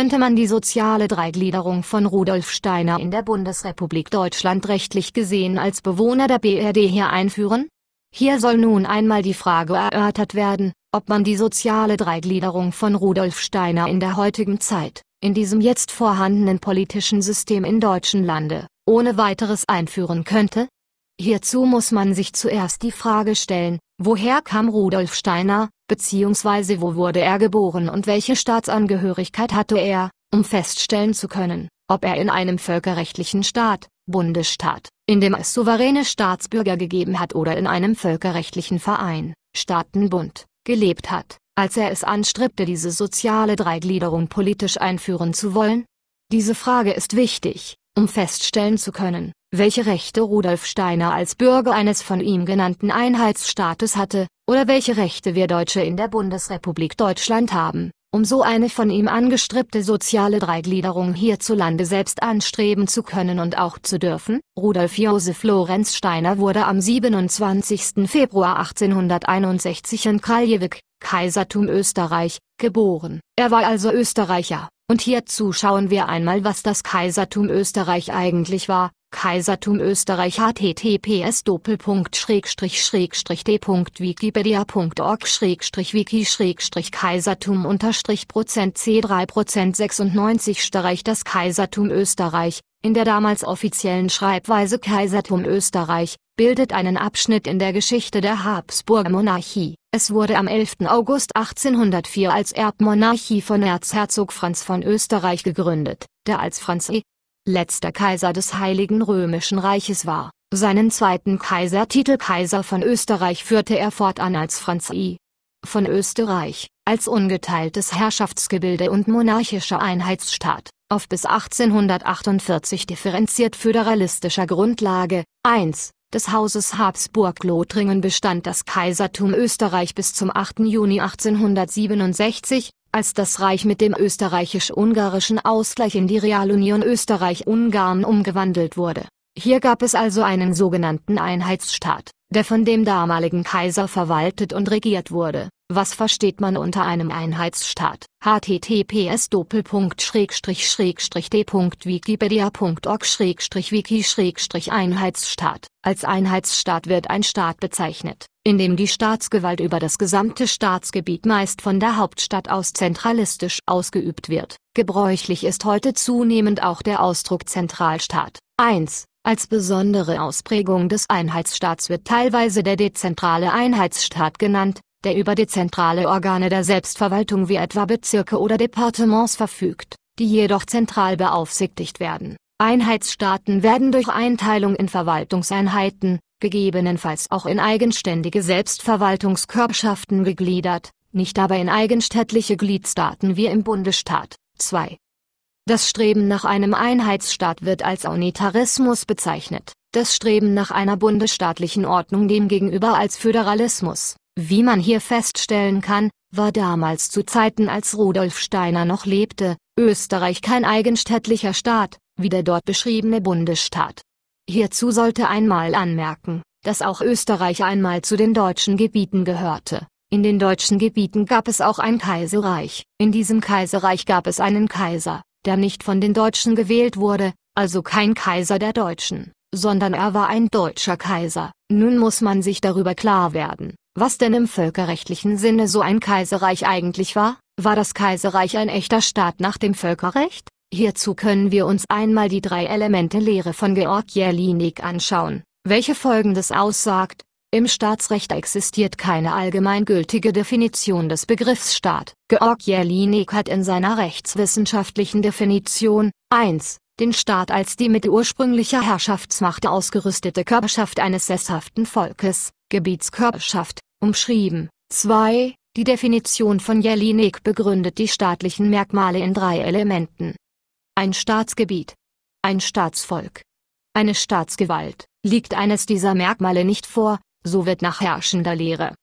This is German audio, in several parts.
könnte man die soziale Dreigliederung von Rudolf Steiner in der Bundesrepublik Deutschland rechtlich gesehen als Bewohner der BRD hier einführen? Hier soll nun einmal die Frage erörtert werden, ob man die soziale Dreigliederung von Rudolf Steiner in der heutigen Zeit, in diesem jetzt vorhandenen politischen System in deutschen Lande, ohne weiteres einführen könnte? Hierzu muss man sich zuerst die Frage stellen, woher kam Rudolf Steiner, bzw. wo wurde er geboren und welche Staatsangehörigkeit hatte er, um feststellen zu können, ob er in einem völkerrechtlichen Staat, Bundesstaat, in dem es souveräne Staatsbürger gegeben hat oder in einem völkerrechtlichen Verein, Staatenbund, gelebt hat, als er es anstrebte, diese soziale Dreigliederung politisch einführen zu wollen? Diese Frage ist wichtig, um feststellen zu können, welche Rechte Rudolf Steiner als Bürger eines von ihm genannten Einheitsstaates hatte, oder welche Rechte wir Deutsche in der Bundesrepublik Deutschland haben, um so eine von ihm angestrebte soziale Dreigliederung hierzulande selbst anstreben zu können und auch zu dürfen. Rudolf Josef Lorenz Steiner wurde am 27. Februar 1861 in Kraljewik, Kaisertum Österreich, geboren. Er war also Österreicher, und hierzu schauen wir einmal was das Kaisertum Österreich eigentlich war, Kaisertum Österreich https d.wikipedia.org wiki kaisertum Prozent c3 Prozent 96 Österreich Das Kaisertum Österreich, in der damals offiziellen Schreibweise Kaisertum Österreich, bildet einen Abschnitt in der Geschichte der Habsburger Monarchie. Es wurde am 11. August 1804 als Erbmonarchie von Erzherzog Franz von Österreich gegründet, der als Franz E letzter Kaiser des Heiligen Römischen Reiches war. Seinen zweiten Kaisertitel Kaiser von Österreich führte er fortan als Franz I. von Österreich, als ungeteiltes Herrschaftsgebilde und monarchischer Einheitsstaat, auf bis 1848 differenziert föderalistischer Grundlage. 1 des Hauses Habsburg-Lothringen bestand das Kaisertum Österreich bis zum 8. Juni 1867, als das Reich mit dem österreichisch-ungarischen Ausgleich in die Realunion Österreich-Ungarn umgewandelt wurde. Hier gab es also einen sogenannten Einheitsstaat der von dem damaligen Kaiser verwaltet und regiert wurde. Was versteht man unter einem Einheitsstaat? https dwikipediaorg wiki einheitsstaat Als Einheitsstaat wird ein Staat bezeichnet, in dem die Staatsgewalt über das gesamte Staatsgebiet meist von der Hauptstadt aus zentralistisch ausgeübt wird. Gebräuchlich ist heute zunehmend auch der Ausdruck Zentralstaat. 1 als besondere Ausprägung des Einheitsstaats wird teilweise der dezentrale Einheitsstaat genannt, der über dezentrale Organe der Selbstverwaltung wie etwa Bezirke oder Departements verfügt, die jedoch zentral beaufsichtigt werden. Einheitsstaaten werden durch Einteilung in Verwaltungseinheiten, gegebenenfalls auch in eigenständige Selbstverwaltungskörperschaften gegliedert, nicht aber in eigenstädtliche Gliedstaaten wie im Bundesstaat. 2. Das Streben nach einem Einheitsstaat wird als Unitarismus bezeichnet, das Streben nach einer bundesstaatlichen Ordnung demgegenüber als Föderalismus. Wie man hier feststellen kann, war damals zu Zeiten als Rudolf Steiner noch lebte, Österreich kein eigenstädtlicher Staat, wie der dort beschriebene Bundesstaat. Hierzu sollte einmal anmerken, dass auch Österreich einmal zu den deutschen Gebieten gehörte. In den deutschen Gebieten gab es auch ein Kaiserreich, in diesem Kaiserreich gab es einen Kaiser, der nicht von den Deutschen gewählt wurde, also kein Kaiser der Deutschen, sondern er war ein deutscher Kaiser. Nun muss man sich darüber klar werden, was denn im völkerrechtlichen Sinne so ein Kaiserreich eigentlich war. War das Kaiserreich ein echter Staat nach dem Völkerrecht? Hierzu können wir uns einmal die drei Elemente Lehre von Georg Jelinek anschauen, welche Folgendes aussagt. Im Staatsrecht existiert keine allgemeingültige Definition des Begriffs Staat. Georg Jelinek hat in seiner rechtswissenschaftlichen Definition 1 den Staat als die mit ursprünglicher Herrschaftsmacht ausgerüstete Körperschaft eines sesshaften Volkes, Gebietskörperschaft, umschrieben. 2. Die Definition von Jelinek begründet die staatlichen Merkmale in drei Elementen. Ein Staatsgebiet. Ein Staatsvolk. Eine Staatsgewalt. Liegt eines dieser Merkmale nicht vor, so wird nach herrschender Lehre,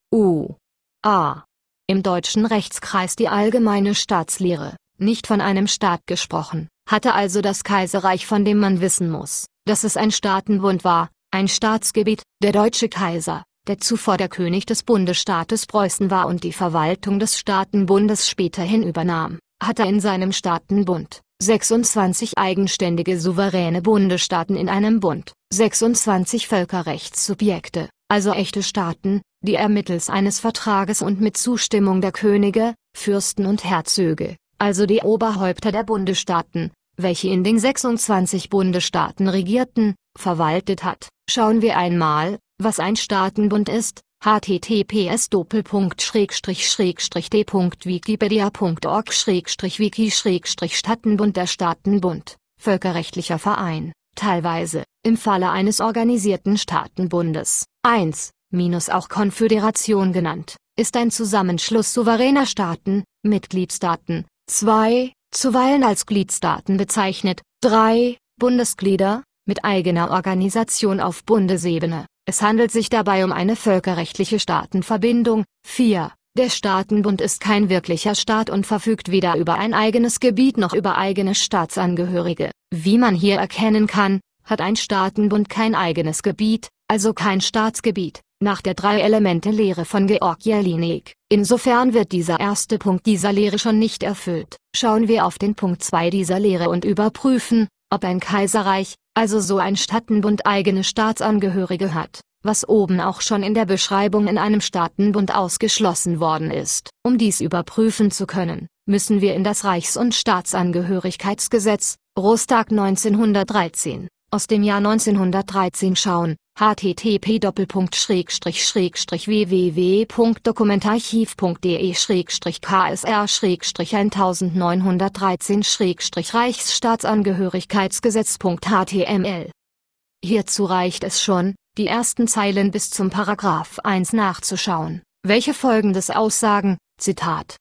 A. im deutschen Rechtskreis die allgemeine Staatslehre, nicht von einem Staat gesprochen, hatte also das Kaiserreich von dem man wissen muss, dass es ein Staatenbund war, ein Staatsgebiet, der deutsche Kaiser, der zuvor der König des Bundesstaates Preußen war und die Verwaltung des Staatenbundes späterhin übernahm, hatte in seinem Staatenbund 26 eigenständige souveräne Bundesstaaten in einem Bund, 26 Völkerrechtssubjekte, also echte Staaten, die er mittels eines Vertrages und mit Zustimmung der Könige, Fürsten und Herzöge, also die Oberhäupter der Bundesstaaten, welche in den 26 Bundesstaaten regierten, verwaltet hat. Schauen wir einmal, was ein Staatenbund ist, https d.wikipedia.org wiki stattenbund der Staatenbund, völkerrechtlicher Verein, teilweise, im Falle eines organisierten Staatenbundes 1, minus auch Konföderation genannt, ist ein Zusammenschluss souveräner Staaten, Mitgliedstaaten, 2, zuweilen als Gliedstaaten bezeichnet, 3, Bundesglieder, mit eigener Organisation auf Bundesebene. Es handelt sich dabei um eine völkerrechtliche Staatenverbindung. 4. Der Staatenbund ist kein wirklicher Staat und verfügt weder über ein eigenes Gebiet noch über eigene Staatsangehörige. Wie man hier erkennen kann, hat ein Staatenbund kein eigenes Gebiet, also kein Staatsgebiet, nach der Drei-Elemente-Lehre von Georg Jelinek. Insofern wird dieser erste Punkt dieser Lehre schon nicht erfüllt. Schauen wir auf den Punkt 2 dieser Lehre und überprüfen, ob ein Kaiserreich, also so ein Staatenbund eigene Staatsangehörige hat, was oben auch schon in der Beschreibung in einem Staatenbund ausgeschlossen worden ist. Um dies überprüfen zu können, müssen wir in das Reichs- und Staatsangehörigkeitsgesetz, Rostag 1913, aus dem Jahr 1913 schauen, http www.dokumentarchiv.de KSR 1913 Reichsstaatsangehörigkeitsgesetz.html Hierzu reicht es schon, die ersten Zeilen bis zum Paragraph 1 nachzuschauen, welche folgendes aussagen, Zitat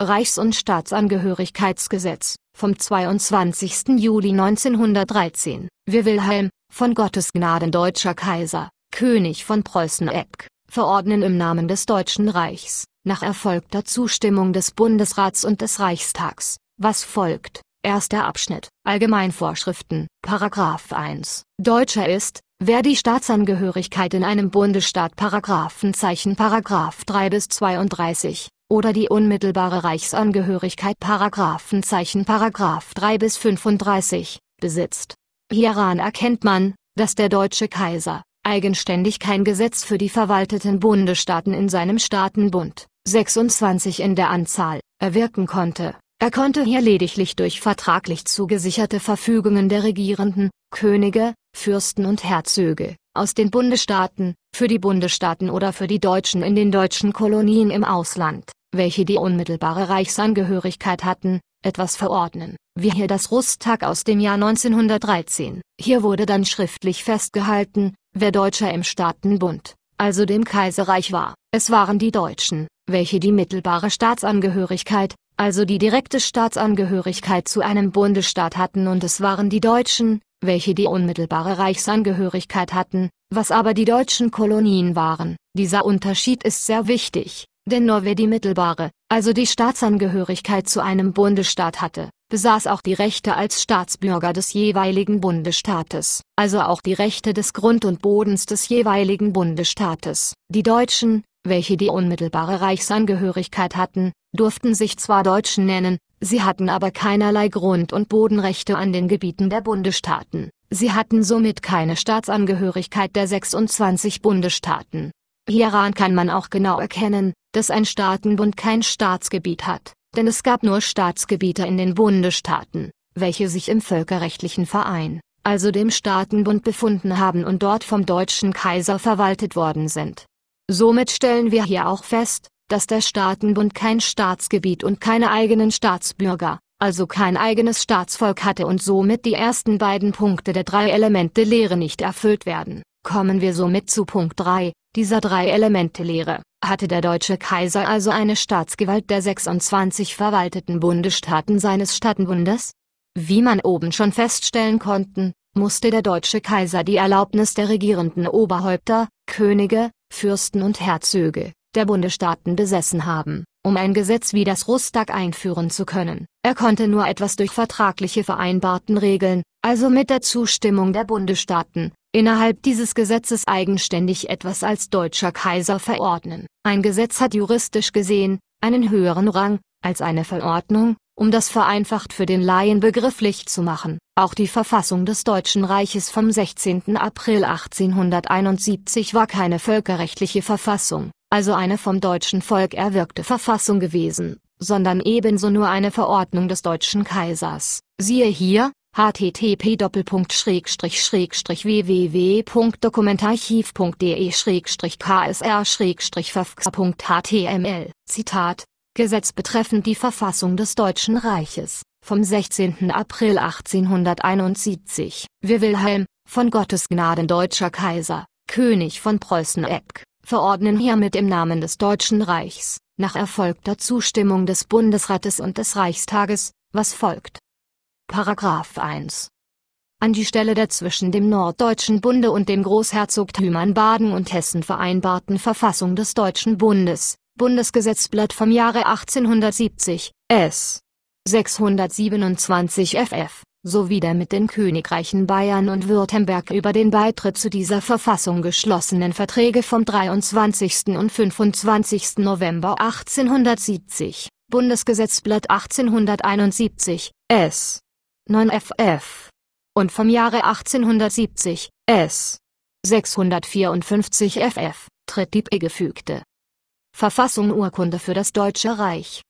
Reichs- und Staatsangehörigkeitsgesetz vom 22. Juli 1913, wir Wilhelm, von Gottes Gnaden deutscher Kaiser, König von Preußen Eck, verordnen im Namen des Deutschen Reichs, nach erfolgter Zustimmung des Bundesrats und des Reichstags, was folgt. Erster Abschnitt. Allgemeinvorschriften. Paragraph 1. Deutscher ist, wer die Staatsangehörigkeit in einem Bundesstaat Paragraphenzeichen Paragraph 3 bis 32 oder die unmittelbare Reichsangehörigkeit Paragraphenzeichen Paragraph 3 bis 35 besitzt, Hieran erkennt man, dass der deutsche Kaiser, eigenständig kein Gesetz für die verwalteten Bundesstaaten in seinem Staatenbund, 26 in der Anzahl, erwirken konnte. Er konnte hier lediglich durch vertraglich zugesicherte Verfügungen der Regierenden, Könige, Fürsten und Herzöge, aus den Bundesstaaten, für die Bundesstaaten oder für die Deutschen in den deutschen Kolonien im Ausland, welche die unmittelbare Reichsangehörigkeit hatten, etwas verordnen, wie hier das Rustag aus dem Jahr 1913. Hier wurde dann schriftlich festgehalten, wer Deutscher im Staatenbund, also dem Kaiserreich war. Es waren die Deutschen, welche die mittelbare Staatsangehörigkeit, also die direkte Staatsangehörigkeit zu einem Bundesstaat hatten und es waren die Deutschen, welche die unmittelbare Reichsangehörigkeit hatten, was aber die deutschen Kolonien waren. Dieser Unterschied ist sehr wichtig, denn nur wer die mittelbare, also die Staatsangehörigkeit zu einem Bundesstaat hatte, besaß auch die Rechte als Staatsbürger des jeweiligen Bundesstaates, also auch die Rechte des Grund und Bodens des jeweiligen Bundesstaates. Die Deutschen, welche die unmittelbare Reichsangehörigkeit hatten, durften sich zwar Deutschen nennen, sie hatten aber keinerlei Grund- und Bodenrechte an den Gebieten der Bundesstaaten. Sie hatten somit keine Staatsangehörigkeit der 26 Bundesstaaten. Hieran kann man auch genau erkennen, dass ein Staatenbund kein Staatsgebiet hat, denn es gab nur Staatsgebiete in den Bundesstaaten, welche sich im völkerrechtlichen Verein, also dem Staatenbund befunden haben und dort vom deutschen Kaiser verwaltet worden sind. Somit stellen wir hier auch fest, dass der Staatenbund kein Staatsgebiet und keine eigenen Staatsbürger, also kein eigenes Staatsvolk hatte und somit die ersten beiden Punkte der drei Elemente Lehre nicht erfüllt werden. Kommen wir somit zu Punkt 3, dieser Drei-Elemente-Lehre, hatte der deutsche Kaiser also eine Staatsgewalt der 26 verwalteten Bundesstaaten seines Staatenbundes? Wie man oben schon feststellen konnten, musste der deutsche Kaiser die Erlaubnis der regierenden Oberhäupter, Könige, Fürsten und Herzöge, der Bundesstaaten besessen haben, um ein Gesetz wie das Rustag einführen zu können. Er konnte nur etwas durch vertragliche vereinbarten Regeln, also mit der Zustimmung der Bundesstaaten, innerhalb dieses Gesetzes eigenständig etwas als deutscher Kaiser verordnen. Ein Gesetz hat juristisch gesehen einen höheren Rang als eine Verordnung, um das vereinfacht für den Laien begrifflich zu machen. Auch die Verfassung des Deutschen Reiches vom 16. April 1871 war keine völkerrechtliche Verfassung, also eine vom deutschen Volk erwirkte Verfassung gewesen, sondern ebenso nur eine Verordnung des deutschen Kaisers. Siehe hier, http://www.dokumentarchiv.de/ksr/verfxa.html e Zitat Gesetz betreffend die Verfassung des Deutschen Reiches vom 16. April 1871 Wir Wilhelm von Gottes Gnaden deutscher Kaiser König von Preußen Eck verordnen hiermit im Namen des Deutschen Reichs nach erfolgter Zustimmung des Bundesrates und des Reichstages was folgt Paragraph 1. An die Stelle der zwischen dem Norddeutschen Bunde und dem Großherzogtümern Baden und Hessen vereinbarten Verfassung des Deutschen Bundes, Bundesgesetzblatt vom Jahre 1870, S. 627 ff, sowie der mit den Königreichen Bayern und Württemberg über den Beitritt zu dieser Verfassung geschlossenen Verträge vom 23. und 25. November 1870, Bundesgesetzblatt 1871, S. 9FF und vom Jahre 1870 S 654 FF tritt die gefügte Verfassung Urkunde für das Deutsche Reich.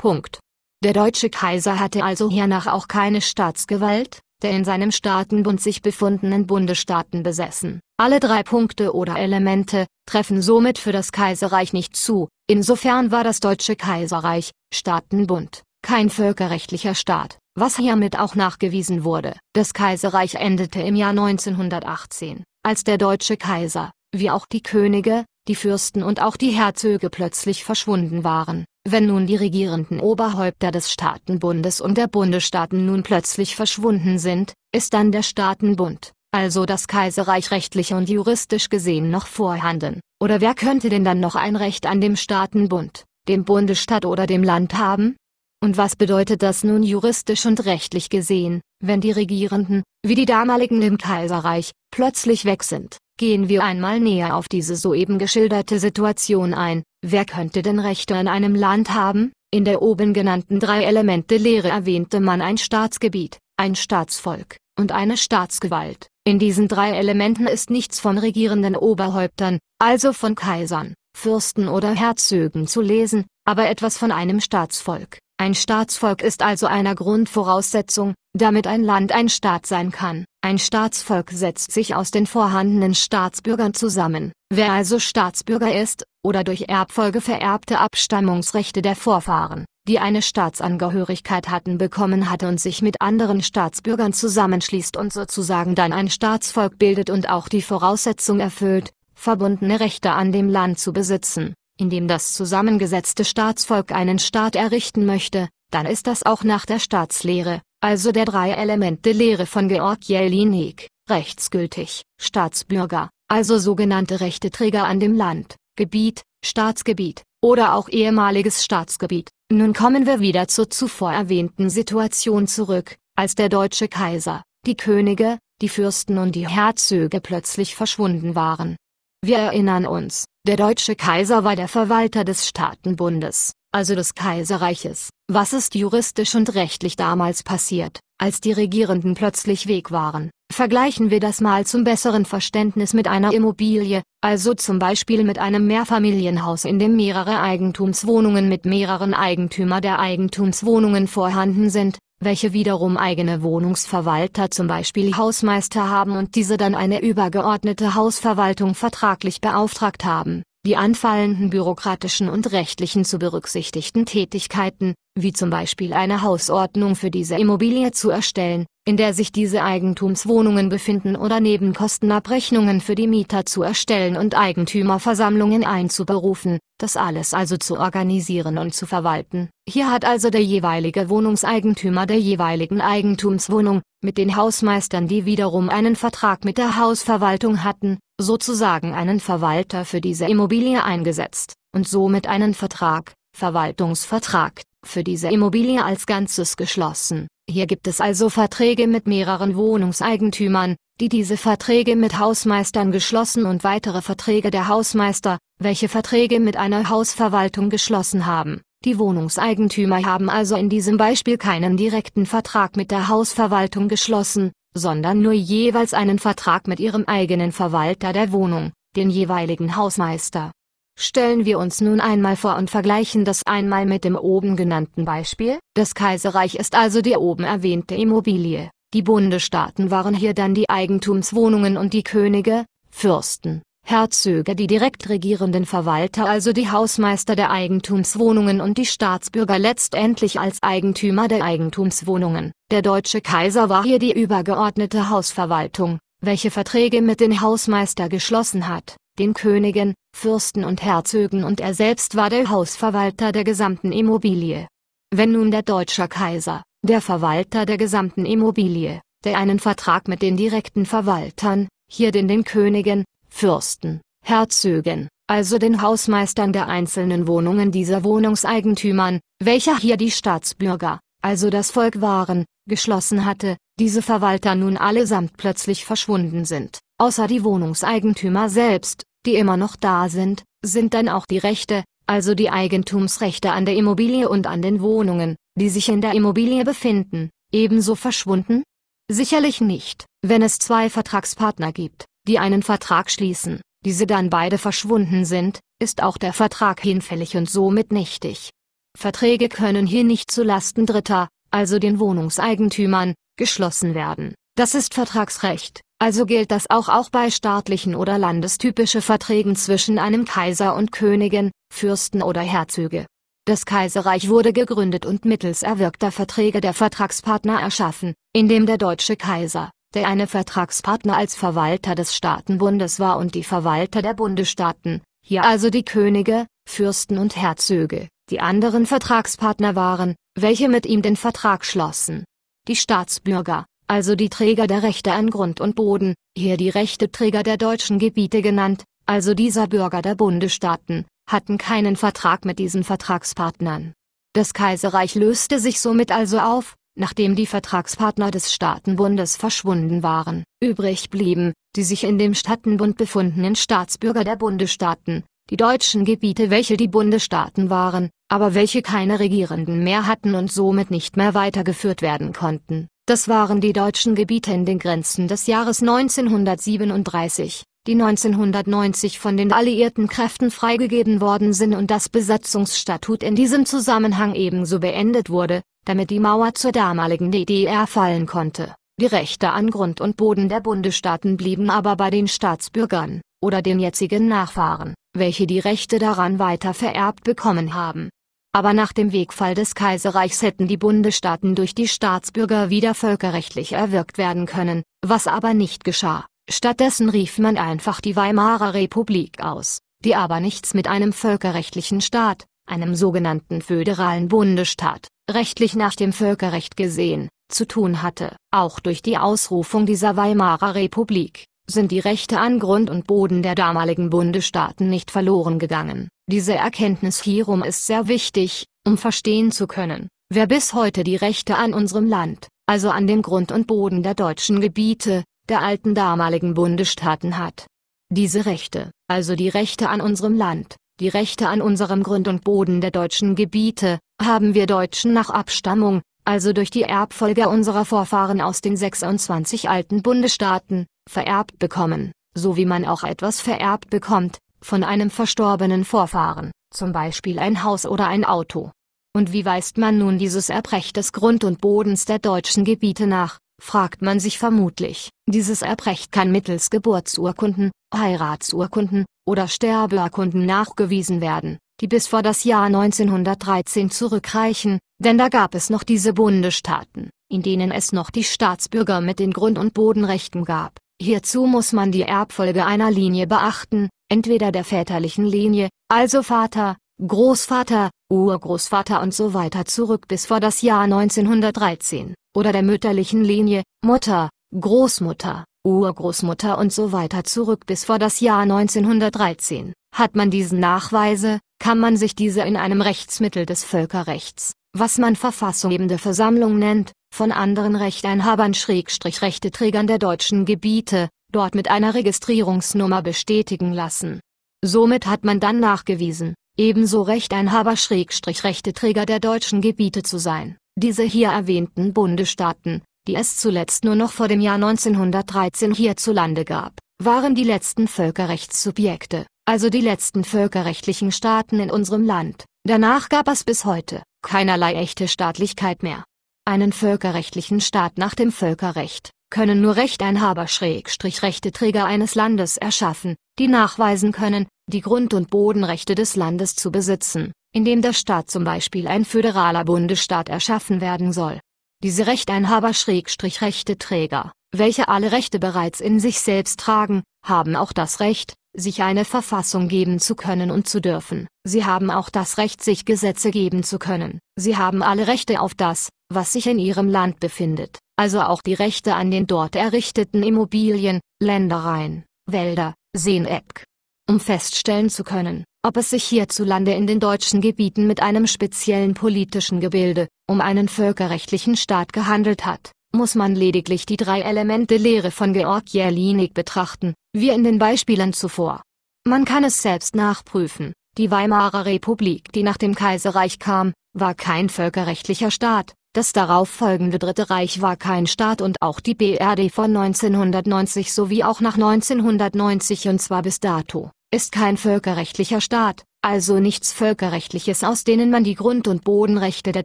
Punkt. Der deutsche Kaiser hatte also hiernach auch keine Staatsgewalt, der in seinem Staatenbund sich befundenen Bundesstaaten besessen. Alle drei Punkte oder Elemente treffen somit für das Kaiserreich nicht zu, insofern war das Deutsche Kaiserreich, Staatenbund, kein völkerrechtlicher Staat was hiermit auch nachgewiesen wurde. Das Kaiserreich endete im Jahr 1918, als der deutsche Kaiser, wie auch die Könige, die Fürsten und auch die Herzöge plötzlich verschwunden waren. Wenn nun die regierenden Oberhäupter des Staatenbundes und der Bundesstaaten nun plötzlich verschwunden sind, ist dann der Staatenbund, also das Kaiserreich rechtlich und juristisch gesehen noch vorhanden, oder wer könnte denn dann noch ein Recht an dem Staatenbund, dem Bundesstaat oder dem Land haben? Und was bedeutet das nun juristisch und rechtlich gesehen, wenn die Regierenden, wie die damaligen im Kaiserreich, plötzlich weg sind? Gehen wir einmal näher auf diese soeben geschilderte Situation ein. Wer könnte denn Rechte in einem Land haben? In der oben genannten drei Elemente Lehre erwähnte man ein Staatsgebiet, ein Staatsvolk und eine Staatsgewalt. In diesen drei Elementen ist nichts von regierenden Oberhäuptern, also von Kaisern, Fürsten oder Herzögen zu lesen, aber etwas von einem Staatsvolk. Ein Staatsvolk ist also einer Grundvoraussetzung, damit ein Land ein Staat sein kann. Ein Staatsvolk setzt sich aus den vorhandenen Staatsbürgern zusammen. Wer also Staatsbürger ist, oder durch Erbfolge vererbte Abstammungsrechte der Vorfahren, die eine Staatsangehörigkeit hatten bekommen hatte und sich mit anderen Staatsbürgern zusammenschließt und sozusagen dann ein Staatsvolk bildet und auch die Voraussetzung erfüllt, verbundene Rechte an dem Land zu besitzen in dem das zusammengesetzte Staatsvolk einen Staat errichten möchte, dann ist das auch nach der Staatslehre, also der Drei-Elemente-Lehre von Georg Jelinek, rechtsgültig, Staatsbürger, also sogenannte Rechteträger an dem Land, Gebiet, Staatsgebiet, oder auch ehemaliges Staatsgebiet. Nun kommen wir wieder zur zuvor erwähnten Situation zurück, als der deutsche Kaiser, die Könige, die Fürsten und die Herzöge plötzlich verschwunden waren. Wir erinnern uns, der deutsche Kaiser war der Verwalter des Staatenbundes, also des Kaiserreiches. Was ist juristisch und rechtlich damals passiert, als die Regierenden plötzlich weg waren? Vergleichen wir das mal zum besseren Verständnis mit einer Immobilie, also zum Beispiel mit einem Mehrfamilienhaus, in dem mehrere Eigentumswohnungen mit mehreren Eigentümer der Eigentumswohnungen vorhanden sind, welche wiederum eigene Wohnungsverwalter zum Beispiel Hausmeister haben und diese dann eine übergeordnete Hausverwaltung vertraglich beauftragt haben, die anfallenden bürokratischen und rechtlichen zu berücksichtigten Tätigkeiten, wie zum Beispiel eine Hausordnung für diese Immobilie zu erstellen, in der sich diese Eigentumswohnungen befinden oder Nebenkostenabrechnungen für die Mieter zu erstellen und Eigentümerversammlungen einzuberufen, das alles also zu organisieren und zu verwalten. Hier hat also der jeweilige Wohnungseigentümer der jeweiligen Eigentumswohnung, mit den Hausmeistern die wiederum einen Vertrag mit der Hausverwaltung hatten, sozusagen einen Verwalter für diese Immobilie eingesetzt, und somit einen Vertrag, Verwaltungsvertrag, für diese Immobilie als Ganzes geschlossen. Hier gibt es also Verträge mit mehreren Wohnungseigentümern, die diese Verträge mit Hausmeistern geschlossen und weitere Verträge der Hausmeister, welche Verträge mit einer Hausverwaltung geschlossen haben. Die Wohnungseigentümer haben also in diesem Beispiel keinen direkten Vertrag mit der Hausverwaltung geschlossen, sondern nur jeweils einen Vertrag mit ihrem eigenen Verwalter der Wohnung, den jeweiligen Hausmeister. Stellen wir uns nun einmal vor und vergleichen das einmal mit dem oben genannten Beispiel. Das Kaiserreich ist also die oben erwähnte Immobilie. Die Bundesstaaten waren hier dann die Eigentumswohnungen und die Könige, Fürsten, Herzöge die direkt regierenden Verwalter also die Hausmeister der Eigentumswohnungen und die Staatsbürger letztendlich als Eigentümer der Eigentumswohnungen. Der deutsche Kaiser war hier die übergeordnete Hausverwaltung, welche Verträge mit den Hausmeister geschlossen hat den Königen, Fürsten und Herzögen und er selbst war der Hausverwalter der gesamten Immobilie. Wenn nun der deutsche Kaiser, der Verwalter der gesamten Immobilie, der einen Vertrag mit den direkten Verwaltern, hier den den Königen, Fürsten, Herzögen, also den Hausmeistern der einzelnen Wohnungen dieser Wohnungseigentümern, welcher hier die Staatsbürger, also das Volk waren, geschlossen hatte, diese Verwalter nun allesamt plötzlich verschwunden sind, außer die Wohnungseigentümer selbst, die immer noch da sind, sind dann auch die Rechte, also die Eigentumsrechte an der Immobilie und an den Wohnungen, die sich in der Immobilie befinden, ebenso verschwunden? Sicherlich nicht, wenn es zwei Vertragspartner gibt, die einen Vertrag schließen, diese dann beide verschwunden sind, ist auch der Vertrag hinfällig und somit nichtig. Verträge können hier nicht zu Lasten Dritter, also den Wohnungseigentümern, geschlossen werden. Das ist Vertragsrecht. Also gilt das auch auch bei staatlichen oder landestypische Verträgen zwischen einem Kaiser und Königen, Fürsten oder Herzöge. Das Kaiserreich wurde gegründet und mittels erwirkter Verträge der Vertragspartner erschaffen, indem der deutsche Kaiser, der eine Vertragspartner als Verwalter des Staatenbundes war und die Verwalter der Bundesstaaten, hier also die Könige, Fürsten und Herzöge, die anderen Vertragspartner waren, welche mit ihm den Vertrag schlossen. Die Staatsbürger, also die Träger der Rechte an Grund und Boden, hier die rechte Träger der deutschen Gebiete genannt, also dieser Bürger der Bundesstaaten, hatten keinen Vertrag mit diesen Vertragspartnern. Das Kaiserreich löste sich somit also auf, nachdem die Vertragspartner des Staatenbundes verschwunden waren. Übrig blieben, die sich in dem Staatenbund befundenen Staatsbürger der Bundesstaaten, die deutschen Gebiete, welche die Bundesstaaten waren, aber welche keine Regierenden mehr hatten und somit nicht mehr weitergeführt werden konnten. Das waren die deutschen Gebiete in den Grenzen des Jahres 1937, die 1990 von den alliierten Kräften freigegeben worden sind und das Besatzungsstatut in diesem Zusammenhang ebenso beendet wurde, damit die Mauer zur damaligen DDR fallen konnte. Die Rechte an Grund und Boden der Bundesstaaten blieben aber bei den Staatsbürgern, oder den jetzigen Nachfahren, welche die Rechte daran weiter vererbt bekommen haben aber nach dem Wegfall des Kaiserreichs hätten die Bundesstaaten durch die Staatsbürger wieder völkerrechtlich erwirkt werden können, was aber nicht geschah. Stattdessen rief man einfach die Weimarer Republik aus, die aber nichts mit einem völkerrechtlichen Staat, einem sogenannten föderalen Bundesstaat, rechtlich nach dem Völkerrecht gesehen, zu tun hatte. Auch durch die Ausrufung dieser Weimarer Republik sind die Rechte an Grund und Boden der damaligen Bundesstaaten nicht verloren gegangen. Diese Erkenntnis hierum ist sehr wichtig, um verstehen zu können, wer bis heute die Rechte an unserem Land, also an dem Grund und Boden der deutschen Gebiete, der alten damaligen Bundesstaaten hat. Diese Rechte, also die Rechte an unserem Land, die Rechte an unserem Grund und Boden der deutschen Gebiete, haben wir Deutschen nach Abstammung, also durch die Erbfolge unserer Vorfahren aus den 26 alten Bundesstaaten, vererbt bekommen, so wie man auch etwas vererbt bekommt, von einem verstorbenen Vorfahren, zum Beispiel ein Haus oder ein Auto. Und wie weist man nun dieses Erbrecht des Grund und Bodens der deutschen Gebiete nach, fragt man sich vermutlich. Dieses Erbrecht kann mittels Geburtsurkunden, Heiratsurkunden oder Sterbeurkunden nachgewiesen werden, die bis vor das Jahr 1913 zurückreichen, denn da gab es noch diese Bundesstaaten, in denen es noch die Staatsbürger mit den Grund- und Bodenrechten gab. Hierzu muss man die Erbfolge einer Linie beachten, entweder der väterlichen Linie, also Vater, Großvater, Urgroßvater und so weiter zurück bis vor das Jahr 1913, oder der mütterlichen Linie, Mutter, Großmutter, Urgroßmutter und so weiter zurück bis vor das Jahr 1913. Hat man diesen Nachweise, kann man sich diese in einem Rechtsmittel des Völkerrechts, was man verfassunggebende Versammlung nennt, von anderen Rechteinhabern Schrägstrich Rechteträgern der deutschen Gebiete, dort mit einer Registrierungsnummer bestätigen lassen. Somit hat man dann nachgewiesen, ebenso Rechteinhaber-Rechteträger der deutschen Gebiete zu sein, diese hier erwähnten Bundesstaaten, die es zuletzt nur noch vor dem Jahr 1913 hierzulande gab, waren die letzten Völkerrechtssubjekte, also die letzten völkerrechtlichen Staaten in unserem Land. Danach gab es bis heute keinerlei echte Staatlichkeit mehr. Einen völkerrechtlichen Staat nach dem Völkerrecht können nur Rechteinhaber-Rechte Träger eines Landes erschaffen, die nachweisen können, die Grund- und Bodenrechte des Landes zu besitzen, in dem der Staat zum Beispiel ein föderaler Bundesstaat erschaffen werden soll. Diese rechteinhaber rechte Träger, welche alle Rechte bereits in sich selbst tragen, haben auch das Recht, sich eine Verfassung geben zu können und zu dürfen. Sie haben auch das Recht, sich Gesetze geben zu können. Sie haben alle Rechte auf das, was sich in ihrem Land befindet also auch die Rechte an den dort errichteten Immobilien, Ländereien, Wälder, Seeneck. Um feststellen zu können, ob es sich hierzulande in den deutschen Gebieten mit einem speziellen politischen Gebilde, um einen völkerrechtlichen Staat gehandelt hat, muss man lediglich die drei Elemente Lehre von Georg Jelinek betrachten, wie in den Beispielen zuvor. Man kann es selbst nachprüfen, die Weimarer Republik, die nach dem Kaiserreich kam, war kein völkerrechtlicher Staat, das darauffolgende Dritte Reich war kein Staat und auch die BRD von 1990 sowie auch nach 1990 und zwar bis dato, ist kein völkerrechtlicher Staat, also nichts Völkerrechtliches aus denen man die Grund- und Bodenrechte der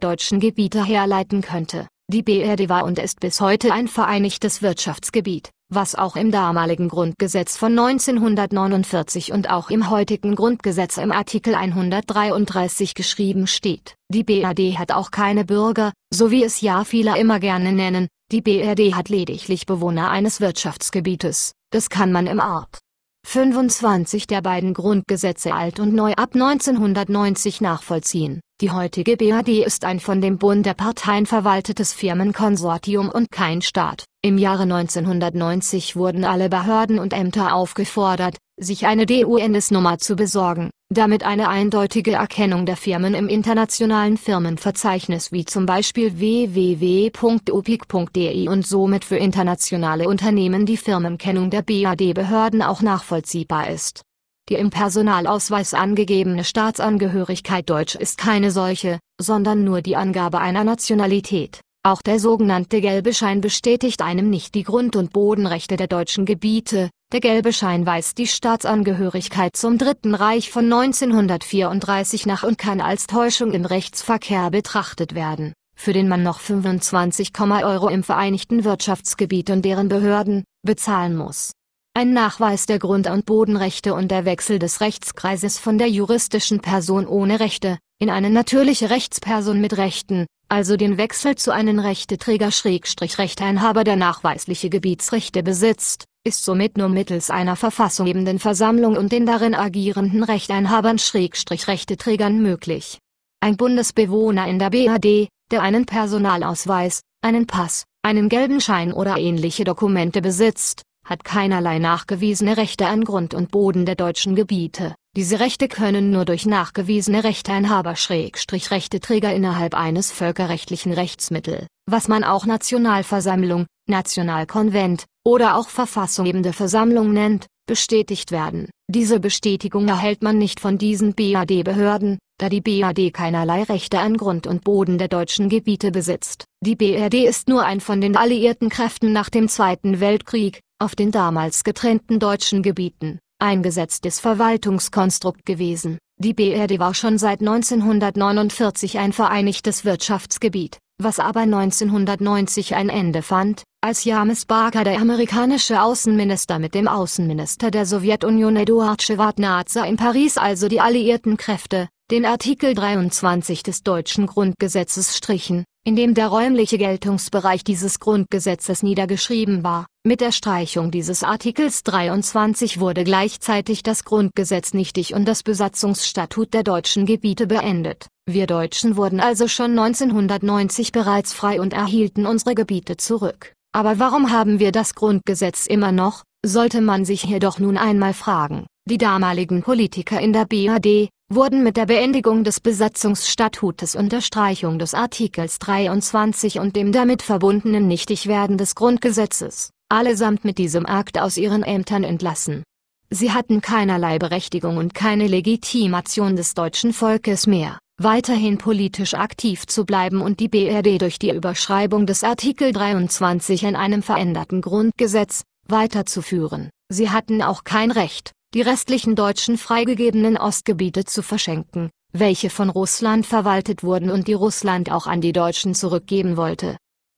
deutschen Gebiete herleiten könnte. Die BRD war und ist bis heute ein vereinigtes Wirtschaftsgebiet, was auch im damaligen Grundgesetz von 1949 und auch im heutigen Grundgesetz im Artikel 133 geschrieben steht. Die BRD hat auch keine Bürger, so wie es ja viele immer gerne nennen, die BRD hat lediglich Bewohner eines Wirtschaftsgebietes, das kann man im Art. 25 der beiden Grundgesetze alt und neu ab 1990 nachvollziehen. Die heutige BAD ist ein von dem Bund der Parteien verwaltetes Firmenkonsortium und kein Staat. Im Jahre 1990 wurden alle Behörden und Ämter aufgefordert, sich eine DUNS-Nummer zu besorgen, damit eine eindeutige Erkennung der Firmen im internationalen Firmenverzeichnis wie zum Beispiel www.opic.de und somit für internationale Unternehmen die Firmenkennung der BAD-Behörden auch nachvollziehbar ist. Die im Personalausweis angegebene Staatsangehörigkeit Deutsch ist keine solche, sondern nur die Angabe einer Nationalität. Auch der sogenannte gelbe Schein bestätigt einem nicht die Grund- und Bodenrechte der deutschen Gebiete, der gelbe Schein weist die Staatsangehörigkeit zum Dritten Reich von 1934 nach und kann als Täuschung im Rechtsverkehr betrachtet werden, für den man noch 25, Euro im Vereinigten Wirtschaftsgebiet und deren Behörden bezahlen muss. Ein Nachweis der Grund- und Bodenrechte und der Wechsel des Rechtskreises von der juristischen Person ohne Rechte in eine natürliche Rechtsperson mit Rechten also den Wechsel zu einem Rechteträger-Rechteinhaber der nachweisliche Gebietsrechte besitzt, ist somit nur mittels einer verfassunggebenden Versammlung und den darin agierenden Rechteinhabern-Rechteträgern möglich. Ein Bundesbewohner in der BAD, der einen Personalausweis, einen Pass, einen gelben Schein oder ähnliche Dokumente besitzt, hat keinerlei nachgewiesene Rechte an Grund und Boden der deutschen Gebiete. Diese Rechte können nur durch nachgewiesene Rechteinhaber-Rechteträger innerhalb eines völkerrechtlichen Rechtsmittel, was man auch Nationalversammlung, Nationalkonvent oder auch verfassunggebende Versammlung nennt, bestätigt werden. Diese Bestätigung erhält man nicht von diesen bad behörden da die BAD keinerlei Rechte an Grund und Boden der deutschen Gebiete besitzt. Die BRD ist nur ein von den alliierten Kräften nach dem Zweiten Weltkrieg, auf den damals getrennten deutschen Gebieten eingesetztes Verwaltungskonstrukt gewesen. Die BRD war schon seit 1949 ein vereinigtes Wirtschaftsgebiet, was aber 1990 ein Ende fand, als James Barker der amerikanische Außenminister mit dem Außenminister der Sowjetunion Eduard Shevardnadze in Paris also die alliierten Kräfte, den Artikel 23 des deutschen Grundgesetzes strichen in dem der räumliche Geltungsbereich dieses Grundgesetzes niedergeschrieben war. Mit der Streichung dieses Artikels 23 wurde gleichzeitig das Grundgesetz nichtig und das Besatzungsstatut der deutschen Gebiete beendet. Wir Deutschen wurden also schon 1990 bereits frei und erhielten unsere Gebiete zurück. Aber warum haben wir das Grundgesetz immer noch, sollte man sich hier doch nun einmal fragen. Die damaligen Politiker in der BAD, wurden mit der Beendigung des Besatzungsstatutes und der Streichung des Artikels 23 und dem damit verbundenen Nichtigwerden des Grundgesetzes, allesamt mit diesem Akt aus ihren Ämtern entlassen. Sie hatten keinerlei Berechtigung und keine Legitimation des deutschen Volkes mehr, weiterhin politisch aktiv zu bleiben und die BRD durch die Überschreibung des Artikel 23 in einem veränderten Grundgesetz, weiterzuführen. Sie hatten auch kein Recht, die restlichen deutschen freigegebenen Ostgebiete zu verschenken, welche von Russland verwaltet wurden und die Russland auch an die Deutschen zurückgeben wollte.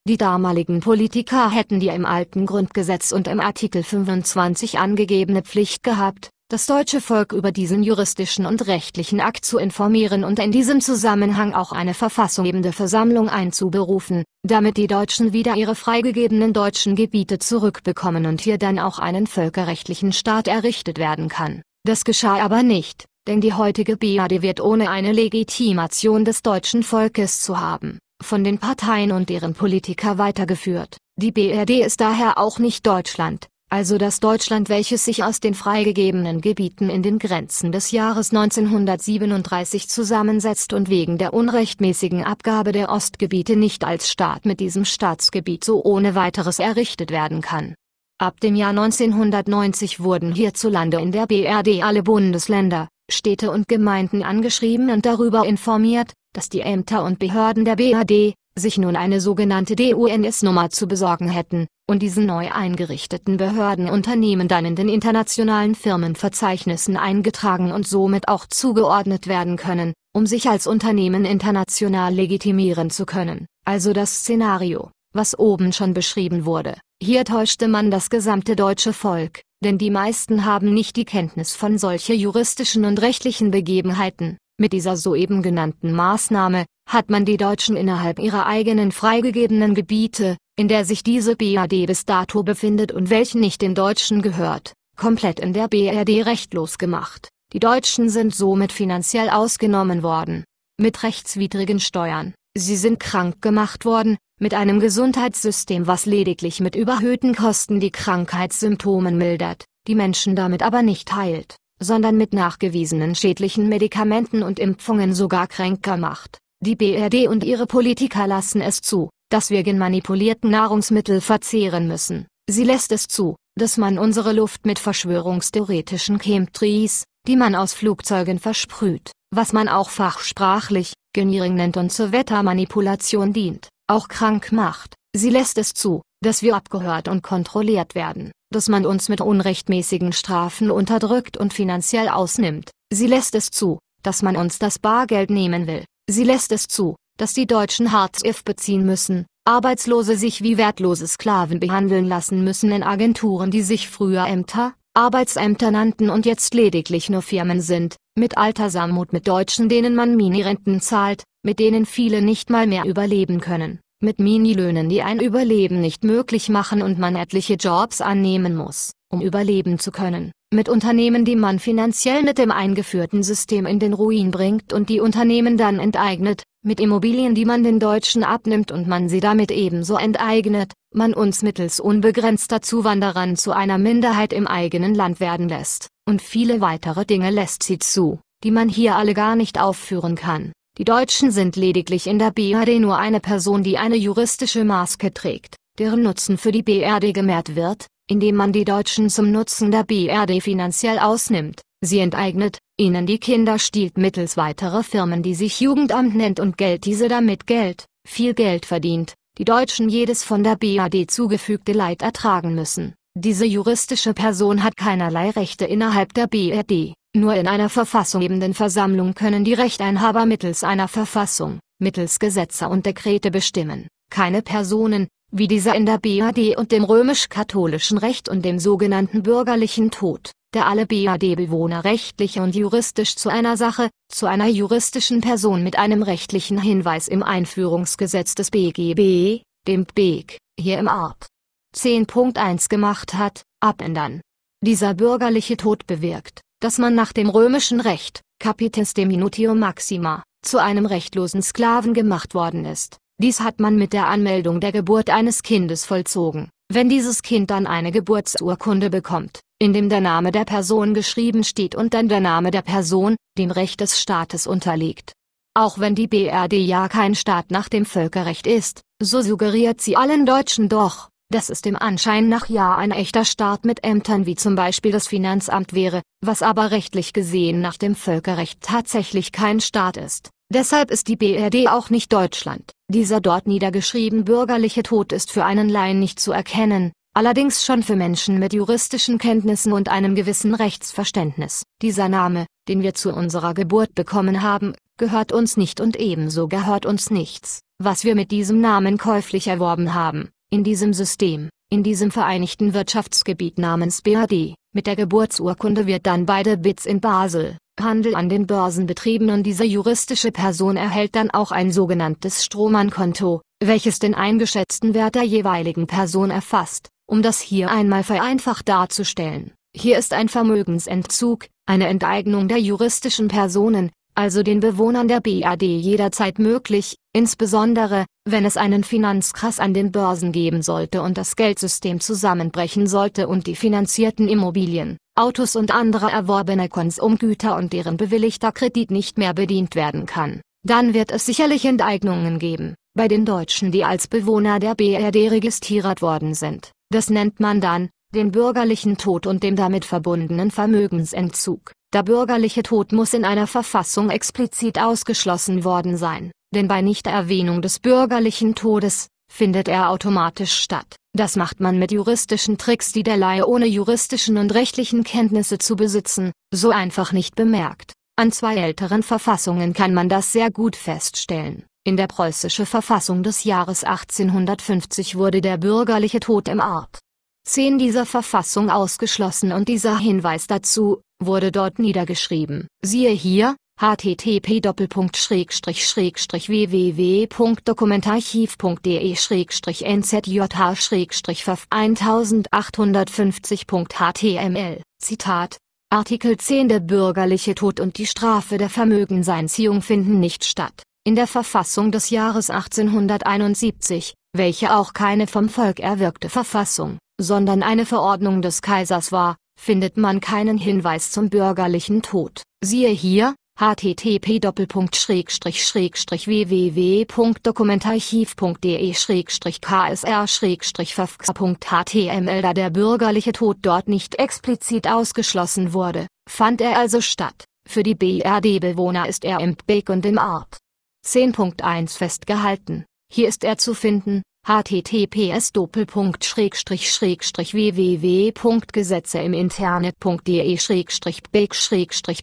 Die damaligen Politiker hätten die im alten Grundgesetz und im Artikel 25 angegebene Pflicht gehabt, das deutsche Volk über diesen juristischen und rechtlichen Akt zu informieren und in diesem Zusammenhang auch eine verfassungsgebende Versammlung einzuberufen, damit die Deutschen wieder ihre freigegebenen deutschen Gebiete zurückbekommen und hier dann auch einen völkerrechtlichen Staat errichtet werden kann. Das geschah aber nicht, denn die heutige BRD wird ohne eine Legitimation des deutschen Volkes zu haben, von den Parteien und deren Politiker weitergeführt. Die BRD ist daher auch nicht Deutschland, also das Deutschland welches sich aus den freigegebenen Gebieten in den Grenzen des Jahres 1937 zusammensetzt und wegen der unrechtmäßigen Abgabe der Ostgebiete nicht als Staat mit diesem Staatsgebiet so ohne weiteres errichtet werden kann. Ab dem Jahr 1990 wurden hierzulande in der BRD alle Bundesländer, Städte und Gemeinden angeschrieben und darüber informiert, dass die Ämter und Behörden der BRD, sich nun eine sogenannte DUNS-Nummer zu besorgen hätten, und diesen neu eingerichteten Behördenunternehmen dann in den internationalen Firmenverzeichnissen eingetragen und somit auch zugeordnet werden können, um sich als Unternehmen international legitimieren zu können. Also das Szenario, was oben schon beschrieben wurde. Hier täuschte man das gesamte deutsche Volk, denn die meisten haben nicht die Kenntnis von solche juristischen und rechtlichen Begebenheiten. Mit dieser soeben genannten Maßnahme hat man die Deutschen innerhalb ihrer eigenen freigegebenen Gebiete, in der sich diese BRD bis dato befindet und welche nicht den Deutschen gehört, komplett in der BRD rechtlos gemacht. Die Deutschen sind somit finanziell ausgenommen worden, mit rechtswidrigen Steuern, sie sind krank gemacht worden, mit einem Gesundheitssystem, was lediglich mit überhöhten Kosten die Krankheitssymptomen mildert, die Menschen damit aber nicht heilt, sondern mit nachgewiesenen schädlichen Medikamenten und Impfungen sogar kränker macht. Die BRD und ihre Politiker lassen es zu, dass wir genmanipulierten Nahrungsmittel verzehren müssen. Sie lässt es zu, dass man unsere Luft mit verschwörungstheoretischen Chemtrails, die man aus Flugzeugen versprüht, was man auch fachsprachlich Geniering nennt und zur Wettermanipulation dient, auch krank macht. Sie lässt es zu, dass wir abgehört und kontrolliert werden, dass man uns mit unrechtmäßigen Strafen unterdrückt und finanziell ausnimmt. Sie lässt es zu, dass man uns das Bargeld nehmen will. Sie lässt es zu, dass die Deutschen Hartz-IV beziehen müssen, Arbeitslose sich wie wertlose Sklaven behandeln lassen müssen in Agenturen, die sich früher Ämter, Arbeitsämter nannten und jetzt lediglich nur Firmen sind, mit Altersarmut mit Deutschen, denen man Minirenten zahlt, mit denen viele nicht mal mehr überleben können, mit Minilöhnen, die ein Überleben nicht möglich machen und man etliche Jobs annehmen muss, um überleben zu können mit Unternehmen, die man finanziell mit dem eingeführten System in den Ruin bringt und die Unternehmen dann enteignet, mit Immobilien, die man den Deutschen abnimmt und man sie damit ebenso enteignet, man uns mittels unbegrenzter Zuwanderern zu einer Minderheit im eigenen Land werden lässt, und viele weitere Dinge lässt sie zu, die man hier alle gar nicht aufführen kann. Die Deutschen sind lediglich in der BRD nur eine Person, die eine juristische Maske trägt, deren Nutzen für die BRD gemehrt wird, indem man die Deutschen zum Nutzen der BRD finanziell ausnimmt, sie enteignet, ihnen die Kinder stiehlt mittels weiterer Firmen, die sich Jugendamt nennt und Geld diese damit Geld, viel Geld verdient, die Deutschen jedes von der BRD zugefügte Leid ertragen müssen. Diese juristische Person hat keinerlei Rechte innerhalb der BRD, nur in einer verfassunggebenden Versammlung können die Rechteinhaber mittels einer Verfassung, mittels Gesetze und Dekrete bestimmen, keine Personen, wie dieser in der BAD und dem römisch-katholischen Recht und dem sogenannten bürgerlichen Tod, der alle BAD-Bewohner rechtlich und juristisch zu einer Sache, zu einer juristischen Person mit einem rechtlichen Hinweis im Einführungsgesetz des BGB, dem BEG, hier im Art. 10.1 gemacht hat, abändern. Dieser bürgerliche Tod bewirkt, dass man nach dem römischen Recht, Capitis de Minutio Maxima, zu einem rechtlosen Sklaven gemacht worden ist dies hat man mit der Anmeldung der Geburt eines Kindes vollzogen. Wenn dieses Kind dann eine Geburtsurkunde bekommt, in dem der Name der Person geschrieben steht und dann der Name der Person, dem Recht des Staates unterliegt. Auch wenn die BRD ja kein Staat nach dem Völkerrecht ist, so suggeriert sie allen Deutschen doch, dass es dem Anschein nach ja ein echter Staat mit Ämtern wie zum Beispiel das Finanzamt wäre, was aber rechtlich gesehen nach dem Völkerrecht tatsächlich kein Staat ist. Deshalb ist die BRD auch nicht Deutschland. Dieser dort niedergeschrieben bürgerliche Tod ist für einen Laien nicht zu erkennen, allerdings schon für Menschen mit juristischen Kenntnissen und einem gewissen Rechtsverständnis. Dieser Name, den wir zu unserer Geburt bekommen haben, gehört uns nicht und ebenso gehört uns nichts, was wir mit diesem Namen käuflich erworben haben, in diesem System, in diesem vereinigten Wirtschaftsgebiet namens BRD. Mit der Geburtsurkunde wird dann beide Bits in Basel, Handel an den Börsen betrieben und diese juristische Person erhält dann auch ein sogenanntes Strohmann-Konto, welches den eingeschätzten Wert der jeweiligen Person erfasst, um das hier einmal vereinfacht darzustellen. Hier ist ein Vermögensentzug, eine Enteignung der juristischen Personen, also den Bewohnern der BAD jederzeit möglich, insbesondere, wenn es einen Finanzkrass an den Börsen geben sollte und das Geldsystem zusammenbrechen sollte und die finanzierten Immobilien, Autos und andere erworbene Konsumgüter und deren bewilligter Kredit nicht mehr bedient werden kann, dann wird es sicherlich Enteignungen geben, bei den Deutschen die als Bewohner der BRD registriert worden sind. Das nennt man dann, den bürgerlichen Tod und dem damit verbundenen Vermögensentzug. Der bürgerliche Tod muss in einer Verfassung explizit ausgeschlossen worden sein, denn bei Nichterwähnung des bürgerlichen Todes findet er automatisch statt. Das macht man mit juristischen Tricks, die der Laie ohne juristischen und rechtlichen Kenntnisse zu besitzen, so einfach nicht bemerkt. An zwei älteren Verfassungen kann man das sehr gut feststellen. In der preußische Verfassung des Jahres 1850 wurde der bürgerliche Tod im Art. 10 dieser Verfassung ausgeschlossen und dieser Hinweis dazu, wurde dort niedergeschrieben. Siehe hier, http www.dokumentarchiv.de nzjh 1850.html Zitat Artikel 10 Der bürgerliche Tod und die Strafe der Vermögenseinziehung finden nicht statt. In der Verfassung des Jahres 1871, welche auch keine vom Volk erwirkte Verfassung, sondern eine Verordnung des Kaisers war, findet man keinen Hinweis zum bürgerlichen Tod. Siehe hier, http www.dokumentarchiv.de ksr verfxa.html Da der bürgerliche Tod dort nicht explizit ausgeschlossen wurde, fand er also statt. Für die BRD-Bewohner ist er im BIG und im Art. 10.1 festgehalten. Hier ist er zu finden, https www.gesetze-im-internet.de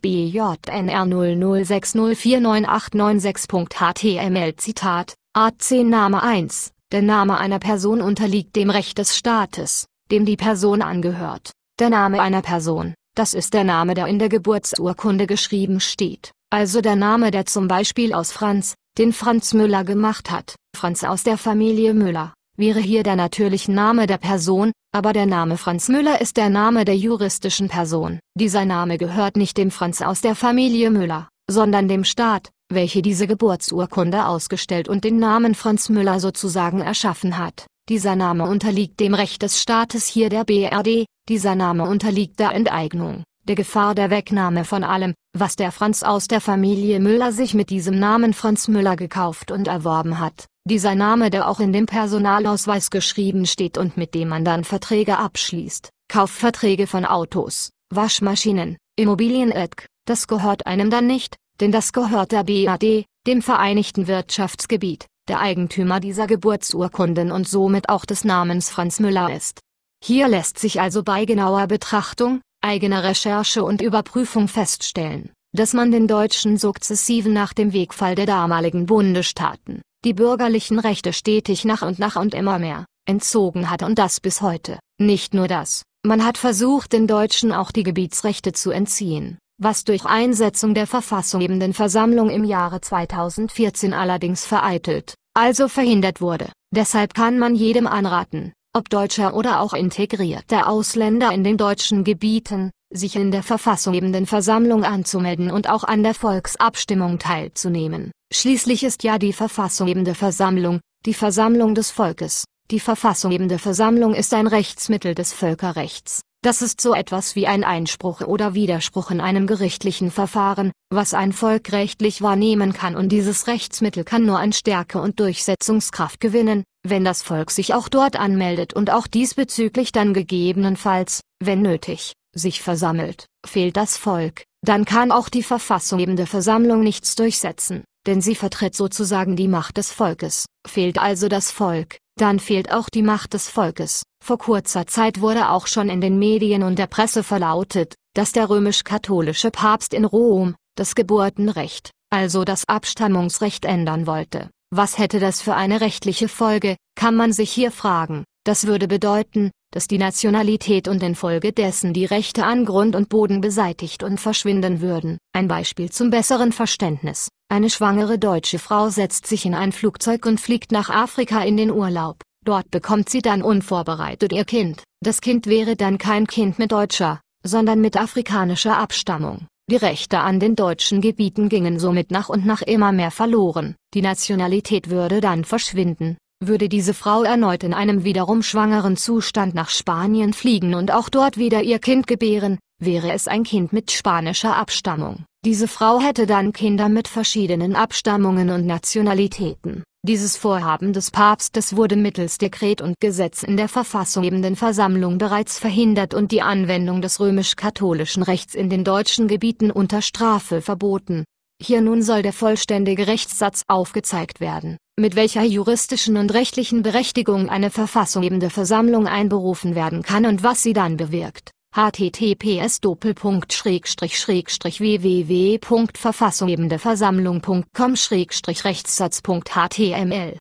bjnr 0060498996.html Zitat 10 Name 1 Der Name einer Person unterliegt dem Recht des Staates, dem die Person angehört. Der Name einer Person, das ist der Name, der in der Geburtsurkunde geschrieben steht, also der Name, der zum Beispiel aus Franz, den Franz Müller gemacht hat. Franz aus der Familie Müller wäre hier der natürliche Name der Person, aber der Name Franz Müller ist der Name der juristischen Person. Dieser Name gehört nicht dem Franz aus der Familie Müller, sondern dem Staat, welche diese Geburtsurkunde ausgestellt und den Namen Franz Müller sozusagen erschaffen hat. Dieser Name unterliegt dem Recht des Staates hier der BRD, dieser Name unterliegt der Enteignung der Gefahr der Wegnahme von allem, was der Franz aus der Familie Müller sich mit diesem Namen Franz Müller gekauft und erworben hat, dieser Name der auch in dem Personalausweis geschrieben steht und mit dem man dann Verträge abschließt, Kaufverträge von Autos, Waschmaschinen, Immobilien etc., das gehört einem dann nicht, denn das gehört der BAD, dem Vereinigten Wirtschaftsgebiet, der Eigentümer dieser Geburtsurkunden und somit auch des Namens Franz Müller ist. Hier lässt sich also bei genauer Betrachtung, eigener Recherche und Überprüfung feststellen, dass man den Deutschen sukzessiven nach dem Wegfall der damaligen Bundesstaaten, die bürgerlichen Rechte stetig nach und nach und immer mehr, entzogen hat und das bis heute. Nicht nur das, man hat versucht den Deutschen auch die Gebietsrechte zu entziehen, was durch Einsetzung der verfassunggebenden Versammlung im Jahre 2014 allerdings vereitelt, also verhindert wurde. Deshalb kann man jedem anraten, ob deutscher oder auch integrierter Ausländer in den deutschen Gebieten, sich in der verfassungsgebenden Versammlung anzumelden und auch an der Volksabstimmung teilzunehmen. Schließlich ist ja die verfassungsgebende Versammlung, die Versammlung des Volkes. Die verfassungsgebende Versammlung ist ein Rechtsmittel des Völkerrechts. Das ist so etwas wie ein Einspruch oder Widerspruch in einem gerichtlichen Verfahren, was ein Volk rechtlich wahrnehmen kann und dieses Rechtsmittel kann nur an Stärke und Durchsetzungskraft gewinnen, wenn das Volk sich auch dort anmeldet und auch diesbezüglich dann gegebenenfalls, wenn nötig, sich versammelt. Fehlt das Volk, dann kann auch die verfassunggebende Versammlung nichts durchsetzen, denn sie vertritt sozusagen die Macht des Volkes. Fehlt also das Volk, dann fehlt auch die Macht des Volkes. Vor kurzer Zeit wurde auch schon in den Medien und der Presse verlautet, dass der römisch-katholische Papst in Rom, das Geburtenrecht, also das Abstammungsrecht ändern wollte. Was hätte das für eine rechtliche Folge, kann man sich hier fragen. Das würde bedeuten, dass die Nationalität und infolgedessen die Rechte an Grund und Boden beseitigt und verschwinden würden. Ein Beispiel zum besseren Verständnis. Eine schwangere deutsche Frau setzt sich in ein Flugzeug und fliegt nach Afrika in den Urlaub. Dort bekommt sie dann unvorbereitet ihr Kind. Das Kind wäre dann kein Kind mit deutscher, sondern mit afrikanischer Abstammung. Die Rechte an den deutschen Gebieten gingen somit nach und nach immer mehr verloren, die Nationalität würde dann verschwinden, würde diese Frau erneut in einem wiederum schwangeren Zustand nach Spanien fliegen und auch dort wieder ihr Kind gebären, wäre es ein Kind mit spanischer Abstammung. Diese Frau hätte dann Kinder mit verschiedenen Abstammungen und Nationalitäten. Dieses Vorhaben des Papstes wurde mittels Dekret und Gesetz in der verfassunggebenden Versammlung bereits verhindert und die Anwendung des römisch-katholischen Rechts in den deutschen Gebieten unter Strafe verboten. Hier nun soll der vollständige Rechtssatz aufgezeigt werden, mit welcher juristischen und rechtlichen Berechtigung eine verfassunggebende Versammlung einberufen werden kann und was sie dann bewirkt https www.verfassunggebendeversammlung.com rechtssatz.html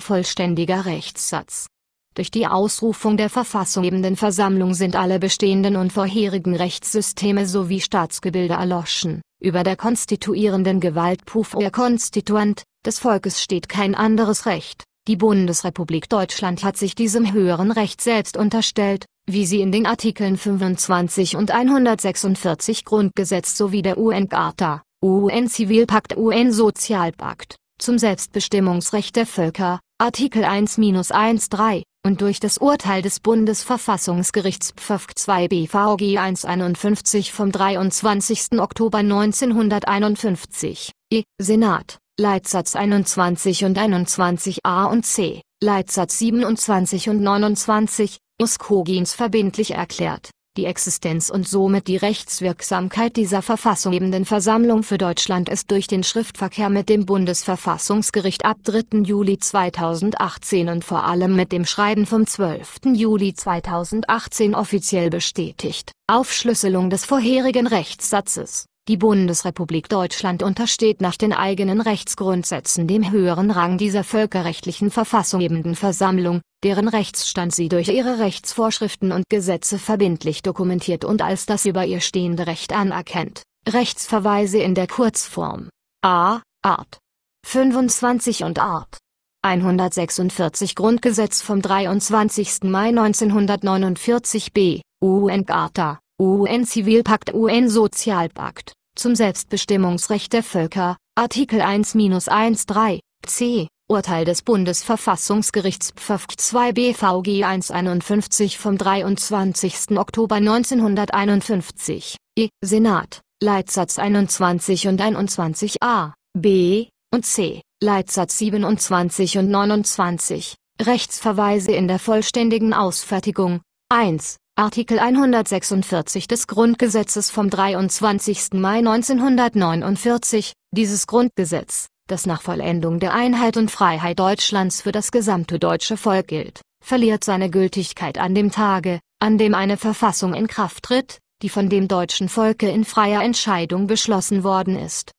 Vollständiger Rechtssatz durch die Ausrufung der verfassungebenden Versammlung sind alle bestehenden und vorherigen Rechtssysteme sowie Staatsgebilde erloschen. Über der konstituierenden Gewalt Puff er Konstituent, des Volkes steht kein anderes Recht. Die Bundesrepublik Deutschland hat sich diesem höheren Recht selbst unterstellt, wie sie in den Artikeln 25 und 146 Grundgesetz sowie der UN-Charta, UN-Zivilpakt, UN-Sozialpakt, zum Selbstbestimmungsrecht der Völker, Artikel 1-13, und durch das Urteil des Bundesverfassungsgerichts Pfaff 2 BVG 151 vom 23. Oktober 1951, E, Senat, Leitsatz 21 und 21a und c, Leitsatz 27 und 29, Uskogins verbindlich erklärt, die Existenz und somit die Rechtswirksamkeit dieser verfassunggebenden Versammlung für Deutschland ist durch den Schriftverkehr mit dem Bundesverfassungsgericht ab 3. Juli 2018 und vor allem mit dem Schreiben vom 12. Juli 2018 offiziell bestätigt. Aufschlüsselung des vorherigen Rechtssatzes die Bundesrepublik Deutschland untersteht nach den eigenen Rechtsgrundsätzen dem höheren Rang dieser völkerrechtlichen verfassunggebenden Versammlung, deren Rechtsstand sie durch ihre Rechtsvorschriften und Gesetze verbindlich dokumentiert und als das über ihr stehende Recht anerkennt. Rechtsverweise in der Kurzform A. Art. 25 und Art. 146 Grundgesetz vom 23. Mai 1949 B. UN-Charta UN-Zivilpakt UN-Sozialpakt zum Selbstbestimmungsrecht der Völker, Artikel 1-13, c. Urteil des Bundesverfassungsgerichts Pfff 2 BVG 151 vom 23. Oktober 1951, e. Senat, Leitsatz 21 und 21a, b und c, Leitsatz 27 und 29, Rechtsverweise in der vollständigen Ausfertigung, 1, Artikel 146 des Grundgesetzes vom 23. Mai 1949, dieses Grundgesetz, das nach Vollendung der Einheit und Freiheit Deutschlands für das gesamte deutsche Volk gilt, verliert seine Gültigkeit an dem Tage, an dem eine Verfassung in Kraft tritt, die von dem deutschen Volke in freier Entscheidung beschlossen worden ist.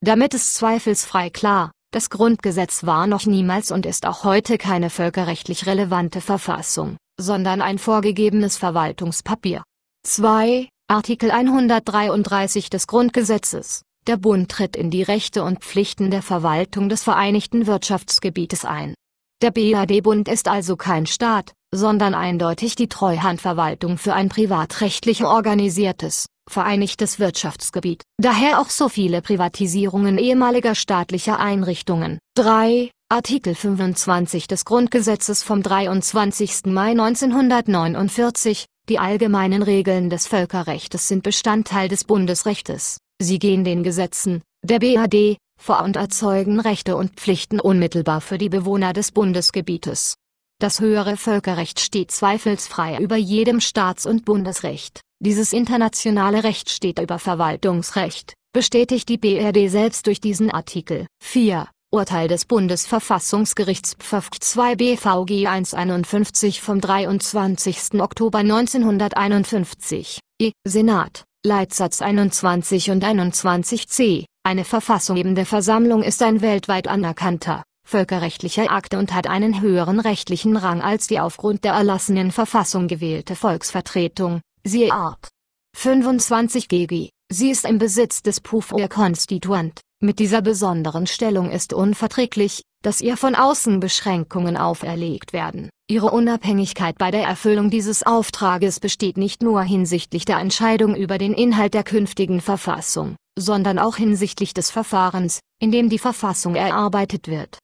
Damit ist zweifelsfrei klar, das Grundgesetz war noch niemals und ist auch heute keine völkerrechtlich relevante Verfassung, sondern ein vorgegebenes Verwaltungspapier. 2. Artikel 133 des Grundgesetzes. Der Bund tritt in die Rechte und Pflichten der Verwaltung des Vereinigten Wirtschaftsgebietes ein. Der BAD-Bund ist also kein Staat, sondern eindeutig die Treuhandverwaltung für ein privatrechtlich organisiertes, vereinigtes Wirtschaftsgebiet. Daher auch so viele Privatisierungen ehemaliger staatlicher Einrichtungen. 3. Artikel 25 des Grundgesetzes vom 23. Mai 1949, die allgemeinen Regeln des Völkerrechts sind Bestandteil des Bundesrechts, Sie gehen den Gesetzen, der BAD, vor und erzeugen Rechte und Pflichten unmittelbar für die Bewohner des Bundesgebietes. Das höhere Völkerrecht steht zweifelsfrei über jedem Staats- und Bundesrecht. Dieses internationale Recht steht über Verwaltungsrecht, bestätigt die BRD selbst durch diesen Artikel. 4. Urteil des Bundesverfassungsgerichts Pfaff 2 BVG 151 vom 23. Oktober 1951, E, Senat, Leitsatz 21 und 21c, eine verfassunggebende Versammlung ist ein weltweit anerkannter, völkerrechtlicher Akt und hat einen höheren rechtlichen Rang als die aufgrund der erlassenen Verfassung gewählte Volksvertretung, siehe Art. 25 GG, sie ist im Besitz des Pouvoir Konstituent. Mit dieser besonderen Stellung ist unverträglich, dass ihr von außen Beschränkungen auferlegt werden. Ihre Unabhängigkeit bei der Erfüllung dieses Auftrages besteht nicht nur hinsichtlich der Entscheidung über den Inhalt der künftigen Verfassung, sondern auch hinsichtlich des Verfahrens, in dem die Verfassung erarbeitet wird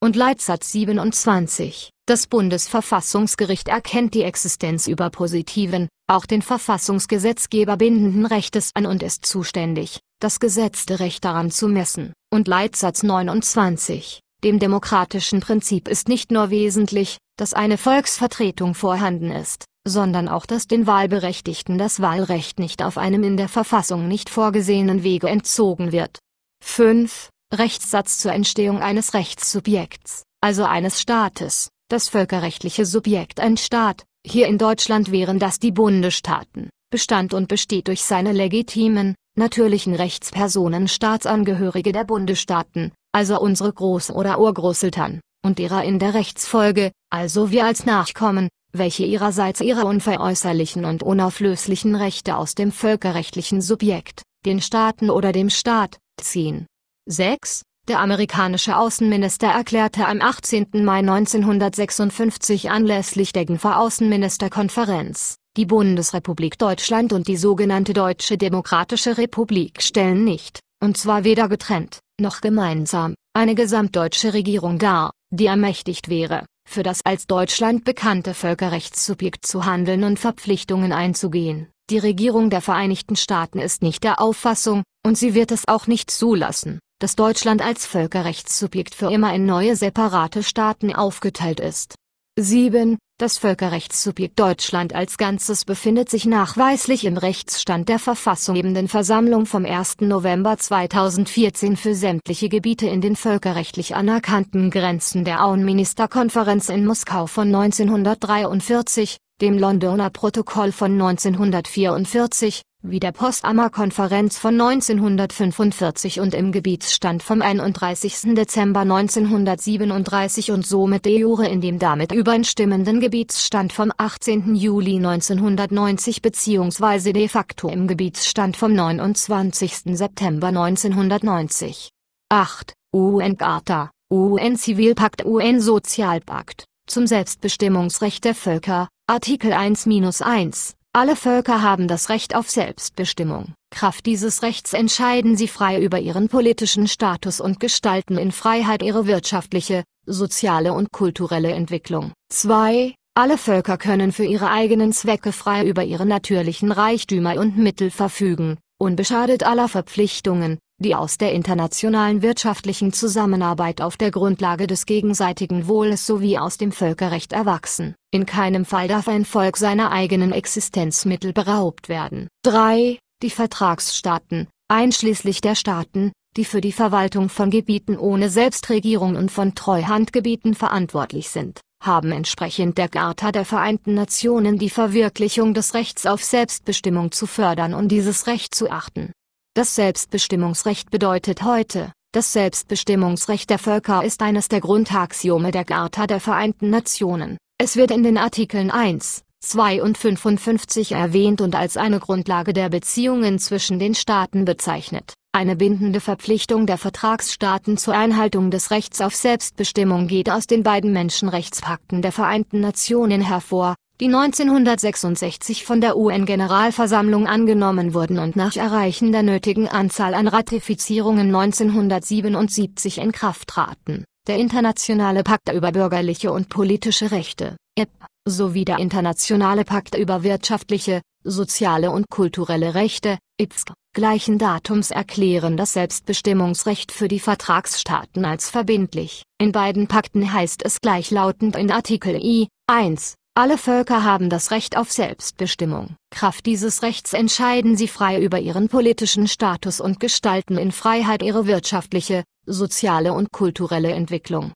und Leitsatz 27. Das Bundesverfassungsgericht erkennt die Existenz über positiven, auch den Verfassungsgesetzgeber bindenden Rechtes an und ist zuständig, das gesetzte Recht daran zu messen. Und Leitsatz 29. Dem demokratischen Prinzip ist nicht nur wesentlich, dass eine Volksvertretung vorhanden ist, sondern auch, dass den Wahlberechtigten das Wahlrecht nicht auf einem in der Verfassung nicht vorgesehenen Wege entzogen wird. 5. Rechtssatz zur Entstehung eines Rechtssubjekts, also eines Staates. Das völkerrechtliche Subjekt ein Staat, hier in Deutschland wären das die Bundesstaaten, bestand und besteht durch seine legitimen, natürlichen Rechtspersonen Staatsangehörige der Bundesstaaten, also unsere Groß- oder Urgroßeltern, und ihrer in der Rechtsfolge, also wir als Nachkommen, welche ihrerseits ihre unveräußerlichen und unauflöslichen Rechte aus dem völkerrechtlichen Subjekt, den Staaten oder dem Staat, ziehen. 6. Der amerikanische Außenminister erklärte am 18. Mai 1956 anlässlich der Genfer Außenministerkonferenz, die Bundesrepublik Deutschland und die sogenannte Deutsche Demokratische Republik stellen nicht, und zwar weder getrennt, noch gemeinsam, eine gesamtdeutsche Regierung dar, die ermächtigt wäre, für das als Deutschland bekannte Völkerrechtssubjekt zu handeln und Verpflichtungen einzugehen. Die Regierung der Vereinigten Staaten ist nicht der Auffassung, und sie wird es auch nicht zulassen, dass Deutschland als Völkerrechtssubjekt für immer in neue separate Staaten aufgeteilt ist. 7. Das Völkerrechtssubjekt Deutschland als Ganzes befindet sich nachweislich im Rechtsstand der verfassunggebenden Versammlung vom 1. November 2014 für sämtliche Gebiete in den völkerrechtlich anerkannten Grenzen der Auenministerkonferenz in Moskau von 1943, dem Londoner Protokoll von 1944, wie der Potsdamer Konferenz von 1945 und im Gebietsstand vom 31. Dezember 1937 und somit de jure in dem damit übereinstimmenden Gebietsstand vom 18. Juli 1990 bzw. de facto im Gebietsstand vom 29. September 1990. 8. UN-Charta, UN-Zivilpakt, UN-Sozialpakt zum Selbstbestimmungsrecht der Völker, Artikel 1-1 alle Völker haben das Recht auf Selbstbestimmung. Kraft dieses Rechts entscheiden sie frei über ihren politischen Status und gestalten in Freiheit ihre wirtschaftliche, soziale und kulturelle Entwicklung. 2. Alle Völker können für ihre eigenen Zwecke frei über ihre natürlichen Reichtümer und Mittel verfügen, unbeschadet aller Verpflichtungen, die aus der internationalen wirtschaftlichen Zusammenarbeit auf der Grundlage des gegenseitigen Wohles sowie aus dem Völkerrecht erwachsen. In keinem Fall darf ein Volk seiner eigenen Existenzmittel beraubt werden. 3. Die Vertragsstaaten, einschließlich der Staaten, die für die Verwaltung von Gebieten ohne Selbstregierung und von Treuhandgebieten verantwortlich sind, haben entsprechend der Charta der Vereinten Nationen die Verwirklichung des Rechts auf Selbstbestimmung zu fördern und dieses Recht zu achten. Das Selbstbestimmungsrecht bedeutet heute, das Selbstbestimmungsrecht der Völker ist eines der Grundaxiome der Charta der Vereinten Nationen. Es wird in den Artikeln 1, 2 und 55 erwähnt und als eine Grundlage der Beziehungen zwischen den Staaten bezeichnet. Eine bindende Verpflichtung der Vertragsstaaten zur Einhaltung des Rechts auf Selbstbestimmung geht aus den beiden Menschenrechtspakten der Vereinten Nationen hervor, die 1966 von der UN-Generalversammlung angenommen wurden und nach Erreichen der nötigen Anzahl an Ratifizierungen 1977 in Kraft traten. Der Internationale Pakt über bürgerliche und politische Rechte, EPP, sowie der Internationale Pakt über wirtschaftliche, soziale und kulturelle Rechte, IPSC, e gleichen Datums erklären das Selbstbestimmungsrecht für die Vertragsstaaten als verbindlich. In beiden Pakten heißt es gleichlautend in Artikel I, 1, alle Völker haben das Recht auf Selbstbestimmung. Kraft dieses Rechts entscheiden sie frei über ihren politischen Status und gestalten in Freiheit ihre wirtschaftliche, soziale und kulturelle Entwicklung.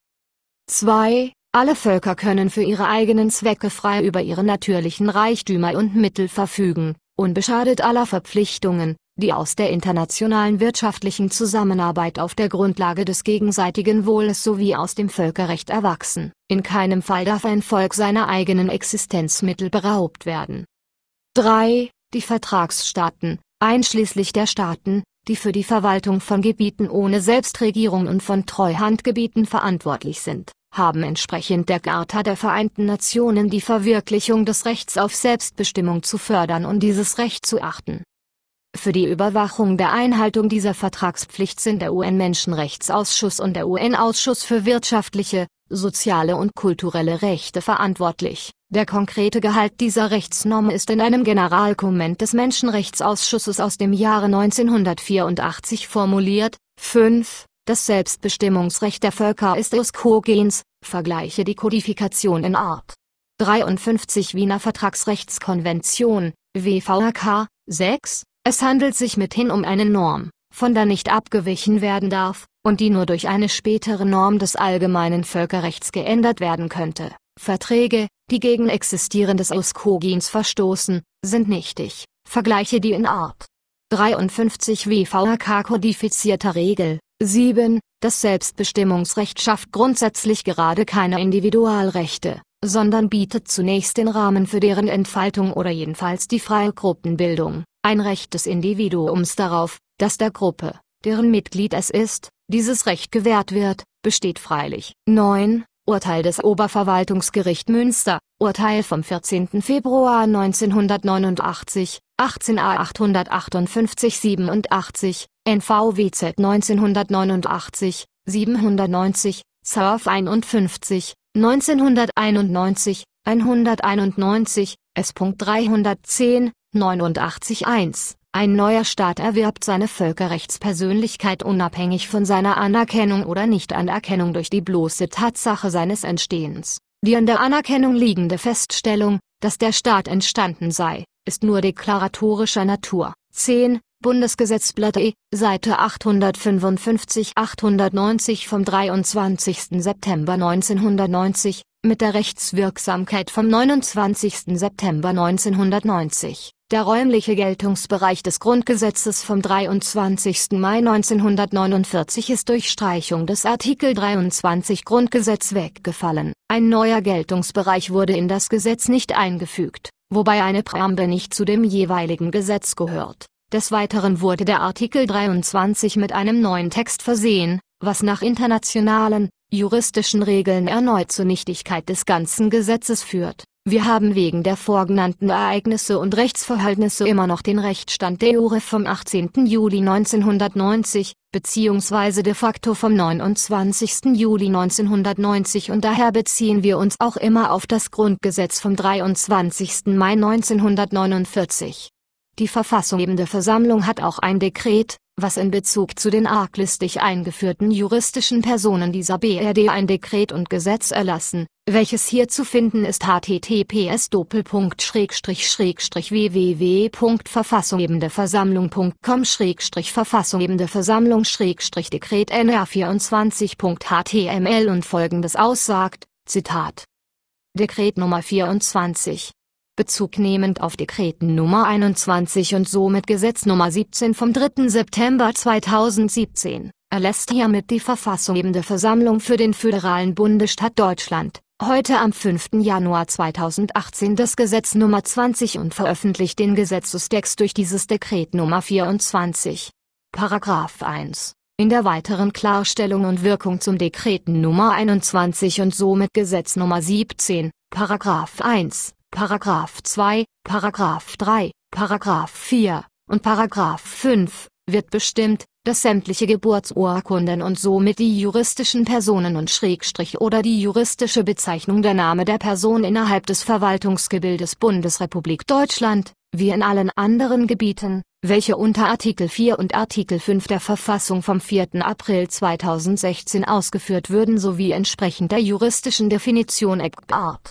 2. Alle Völker können für ihre eigenen Zwecke frei über ihre natürlichen Reichtümer und Mittel verfügen, unbeschadet aller Verpflichtungen, die aus der internationalen wirtschaftlichen Zusammenarbeit auf der Grundlage des gegenseitigen Wohles sowie aus dem Völkerrecht erwachsen. In keinem Fall darf ein Volk seiner eigenen Existenzmittel beraubt werden. 3. Die Vertragsstaaten, einschließlich der Staaten, die für die Verwaltung von Gebieten ohne Selbstregierung und von Treuhandgebieten verantwortlich sind, haben entsprechend der Charta der Vereinten Nationen die Verwirklichung des Rechts auf Selbstbestimmung zu fördern und dieses Recht zu achten. Für die Überwachung der Einhaltung dieser Vertragspflicht sind der UN-Menschenrechtsausschuss und der UN-Ausschuss für wirtschaftliche, soziale und kulturelle Rechte verantwortlich. Der konkrete Gehalt dieser Rechtsnorm ist in einem Generalkomment des Menschenrechtsausschusses aus dem Jahre 1984 formuliert. 5. Das Selbstbestimmungsrecht der Völker ist us cogens, vergleiche die Kodifikation in Art. 53 Wiener Vertragsrechtskonvention, WVAK, 6, es handelt sich mithin um eine Norm, von der nicht abgewichen werden darf, und die nur durch eine spätere Norm des allgemeinen Völkerrechts geändert werden könnte. Verträge, die gegen existierendes Auskogins verstoßen, sind nichtig. Vergleiche die in Art 53 WVHK kodifizierter Regel 7. Das Selbstbestimmungsrecht schafft grundsätzlich gerade keine Individualrechte, sondern bietet zunächst den Rahmen für deren Entfaltung oder jedenfalls die freie Gruppenbildung ein Recht des Individuums darauf, dass der Gruppe, deren Mitglied es ist, dieses Recht gewährt wird, besteht freilich. 9. Urteil des Oberverwaltungsgericht Münster, Urteil vom 14. Februar 1989, 18a 858 87, NVWZ 1989, 790, ZAF 51, 1991, 191, S.310, 89.1 Ein neuer Staat erwirbt seine Völkerrechtspersönlichkeit unabhängig von seiner Anerkennung oder Nichtanerkennung durch die bloße Tatsache seines Entstehens. Die an der Anerkennung liegende Feststellung, dass der Staat entstanden sei, ist nur deklaratorischer Natur. 10. Bundesgesetzblatt E, Seite 855-890 vom 23. September 1990, mit der Rechtswirksamkeit vom 29. September 1990. Der räumliche Geltungsbereich des Grundgesetzes vom 23. Mai 1949 ist durch Streichung des Artikel 23 Grundgesetz weggefallen. Ein neuer Geltungsbereich wurde in das Gesetz nicht eingefügt, wobei eine Präambel nicht zu dem jeweiligen Gesetz gehört. Des Weiteren wurde der Artikel 23 mit einem neuen Text versehen, was nach internationalen, juristischen Regeln erneut zur Nichtigkeit des ganzen Gesetzes führt. Wir haben wegen der vorgenannten Ereignisse und Rechtsverhältnisse immer noch den Rechtsstand der Jure vom 18. Juli 1990, bzw. de facto vom 29. Juli 1990 und daher beziehen wir uns auch immer auf das Grundgesetz vom 23. Mai 1949. Die verfassunggebende Versammlung hat auch ein Dekret, was in Bezug zu den arglistig eingeführten juristischen Personen dieser BRD ein Dekret und Gesetz erlassen, welches hier zu finden ist https www.verfassunggebendeversammlung.com verfassunggebende Versammlung Dekret NR24.html und folgendes aussagt, Zitat. Dekret Nummer 24 Bezug nehmend auf Dekreten Nummer 21 und somit Gesetz Nummer 17 vom 3. September 2017, erlässt hiermit die verfassungsgebende Versammlung für den föderalen Bundesstaat Deutschland, heute am 5. Januar 2018 das Gesetz Nummer 20 und veröffentlicht den Gesetzestext durch dieses Dekret Nummer 24. Paragraph 1 in der weiteren Klarstellung und Wirkung zum Dekreten Nummer 21 und somit Gesetz Nummer 17, Paragraph 1, Paragraph 2, Paragraph 3, Paragraph 4 und Paragraph 5 wird bestimmt, dass sämtliche Geburtsurkunden und somit die juristischen Personen und Schrägstrich oder die juristische Bezeichnung der Name der Person innerhalb des Verwaltungsgebildes Bundesrepublik Deutschland, wie in allen anderen Gebieten, welche unter Artikel 4 und Artikel 5 der Verfassung vom 4. April 2016 ausgeführt würden sowie entsprechend der juristischen Definition Eckart.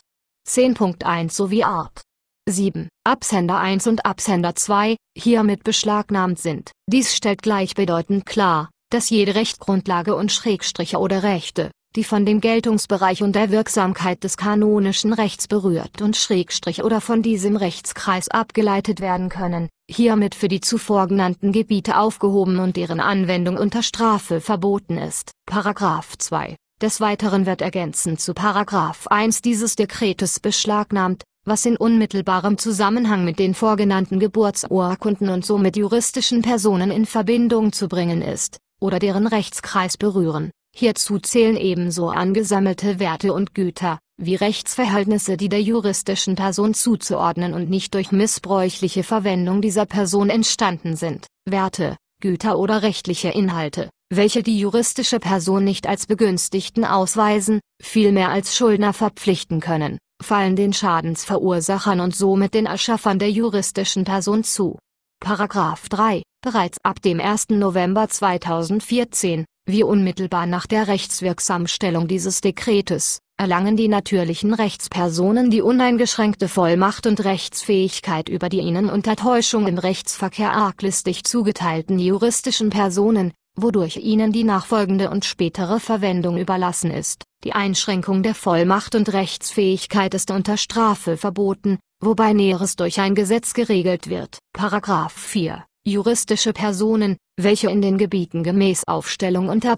10.1 sowie Art. 7, Absender 1 und Absender 2, hiermit beschlagnahmt sind. Dies stellt gleichbedeutend klar, dass jede Rechtgrundlage und Schrägstriche oder Rechte, die von dem Geltungsbereich und der Wirksamkeit des kanonischen Rechts berührt und Schrägstriche oder von diesem Rechtskreis abgeleitet werden können, hiermit für die zuvor genannten Gebiete aufgehoben und deren Anwendung unter Strafe verboten ist. Paragraph 2 des Weiteren wird ergänzend zu Paragraph 1 dieses Dekretes beschlagnahmt, was in unmittelbarem Zusammenhang mit den vorgenannten Geburtsurkunden und somit juristischen Personen in Verbindung zu bringen ist, oder deren Rechtskreis berühren. Hierzu zählen ebenso angesammelte Werte und Güter, wie Rechtsverhältnisse, die der juristischen Person zuzuordnen und nicht durch missbräuchliche Verwendung dieser Person entstanden sind, Werte, Güter oder rechtliche Inhalte, welche die juristische Person nicht als Begünstigten ausweisen, vielmehr als Schuldner verpflichten können, fallen den Schadensverursachern und somit den Erschaffern der juristischen Person zu. Paragraph 3 Bereits ab dem 1. November 2014, wie unmittelbar nach der Rechtswirksamstellung dieses Dekretes, erlangen die natürlichen Rechtspersonen die uneingeschränkte Vollmacht und Rechtsfähigkeit über die ihnen unter Täuschung im Rechtsverkehr arglistig zugeteilten juristischen Personen, wodurch ihnen die nachfolgende und spätere Verwendung überlassen ist. Die Einschränkung der Vollmacht und Rechtsfähigkeit ist unter Strafe verboten, wobei Näheres durch ein Gesetz geregelt wird. 4 juristische Personen, welche in den Gebieten gemäß Aufstellung unter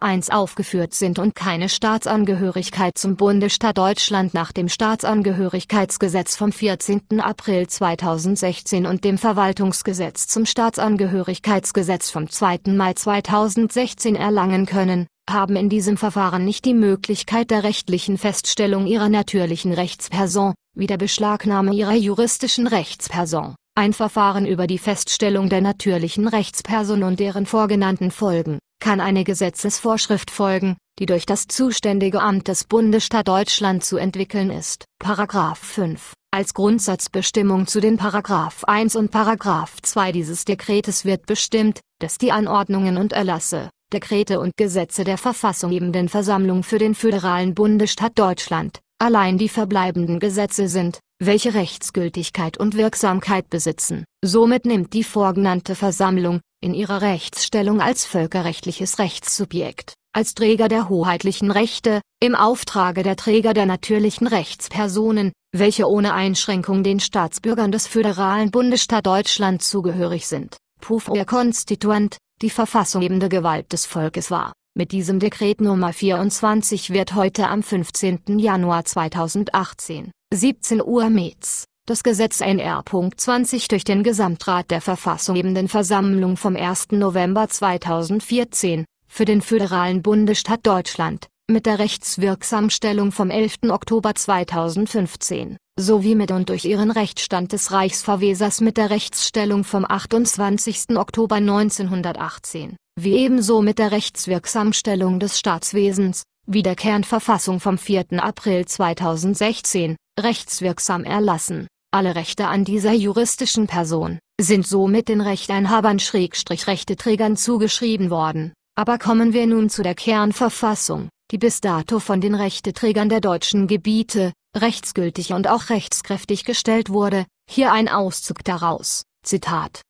1 aufgeführt sind und keine Staatsangehörigkeit zum Bundesstaat Deutschland nach dem Staatsangehörigkeitsgesetz vom 14. April 2016 und dem Verwaltungsgesetz zum Staatsangehörigkeitsgesetz vom 2. Mai 2016 erlangen können, haben in diesem Verfahren nicht die Möglichkeit der rechtlichen Feststellung ihrer natürlichen Rechtsperson, wie der Beschlagnahme ihrer juristischen Rechtsperson ein Verfahren über die Feststellung der natürlichen Rechtsperson und deren vorgenannten Folgen, kann eine Gesetzesvorschrift folgen, die durch das zuständige Amt des Bundesstaat Deutschland zu entwickeln ist. Paragraph 5 als Grundsatzbestimmung zu den Paragraph 1 und Paragraph 2 dieses Dekretes wird bestimmt, dass die Anordnungen und Erlasse, Dekrete und Gesetze der verfassunggebenden Versammlung für den föderalen Bundesstaat Deutschland, allein die verbleibenden Gesetze sind, welche Rechtsgültigkeit und Wirksamkeit besitzen. Somit nimmt die vorgenannte Versammlung, in ihrer Rechtsstellung als völkerrechtliches Rechtssubjekt, als Träger der hoheitlichen Rechte, im Auftrage der Träger der natürlichen Rechtspersonen, welche ohne Einschränkung den Staatsbürgern des föderalen Bundesstaat Deutschland zugehörig sind, Pufo der Konstituant, die verfassunggebende Gewalt des Volkes war. Mit diesem Dekret Nummer 24 wird heute am 15. Januar 2018, 17 Uhr Metz, das Gesetz NR.20 durch den Gesamtrat der verfassunggebenden Versammlung vom 1. November 2014, für den föderalen Bundesstaat Deutschland, mit der Rechtswirksamstellung vom 11. Oktober 2015 sowie mit und durch ihren Rechtsstand des Reichsverwesers mit der Rechtsstellung vom 28. Oktober 1918, wie ebenso mit der Rechtswirksamstellung des Staatswesens, wie der Kernverfassung vom 4. April 2016, rechtswirksam erlassen. Alle Rechte an dieser juristischen Person sind somit den Rechteinhabern Schrägstrich Rechteträgern zugeschrieben worden. Aber kommen wir nun zu der Kernverfassung, die bis dato von den Rechteträgern der deutschen Gebiete, rechtsgültig und auch rechtskräftig gestellt wurde, hier ein Auszug daraus, Zitat.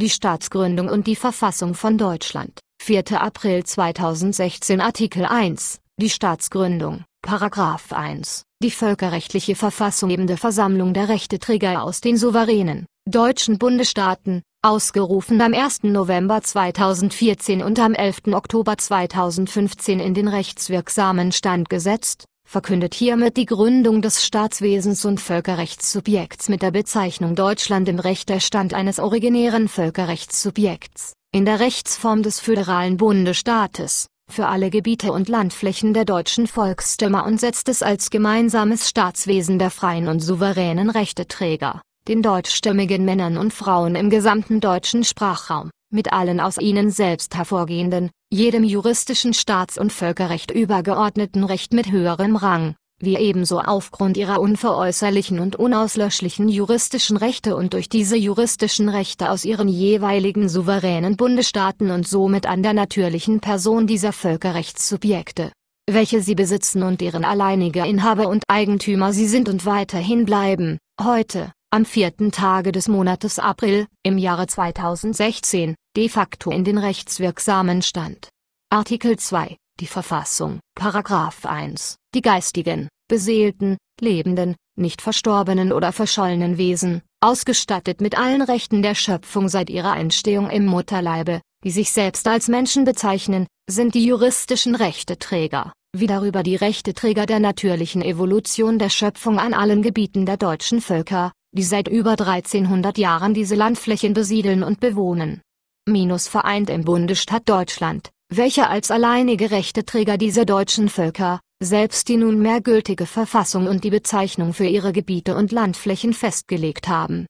Die Staatsgründung und die Verfassung von Deutschland, 4. April 2016 Artikel 1, die Staatsgründung, Paragraph 1, die völkerrechtliche Verfassung eben der Versammlung der Rechteträger aus den souveränen, deutschen Bundesstaaten, ausgerufen am 1. November 2014 und am 11. Oktober 2015 in den rechtswirksamen Stand gesetzt, verkündet hiermit die Gründung des Staatswesens und Völkerrechtssubjekts mit der Bezeichnung Deutschland im Recht der Stand eines originären Völkerrechtssubjekts, in der Rechtsform des föderalen Bundesstaates, für alle Gebiete und Landflächen der deutschen Volksstimme und setzt es als gemeinsames Staatswesen der freien und souveränen Rechteträger, den deutschstämmigen Männern und Frauen im gesamten deutschen Sprachraum, mit allen aus ihnen selbst hervorgehenden, jedem juristischen Staats- und Völkerrecht übergeordneten Recht mit höherem Rang, wie ebenso aufgrund ihrer unveräußerlichen und unauslöschlichen juristischen Rechte und durch diese juristischen Rechte aus ihren jeweiligen souveränen Bundesstaaten und somit an der natürlichen Person dieser Völkerrechtssubjekte, welche sie besitzen und deren alleinige Inhaber und Eigentümer sie sind und weiterhin bleiben, heute am vierten Tage des Monates April im Jahre 2016 de facto in den rechtswirksamen Stand. Artikel 2 die Verfassung, Paragraph 1, die geistigen, beseelten, lebenden, nicht verstorbenen oder verschollenen Wesen, ausgestattet mit allen Rechten der Schöpfung seit ihrer Entstehung im Mutterleibe, die sich selbst als Menschen bezeichnen, sind die juristischen Rechteträger, wie darüber die Rechteträger der natürlichen Evolution der Schöpfung an allen Gebieten der deutschen Völker, die seit über 1300 Jahren diese Landflächen besiedeln und bewohnen. Minus vereint im Bundesstaat Deutschland, welcher als alleinige Rechteträger dieser deutschen Völker, selbst die nunmehr gültige Verfassung und die Bezeichnung für ihre Gebiete und Landflächen festgelegt haben.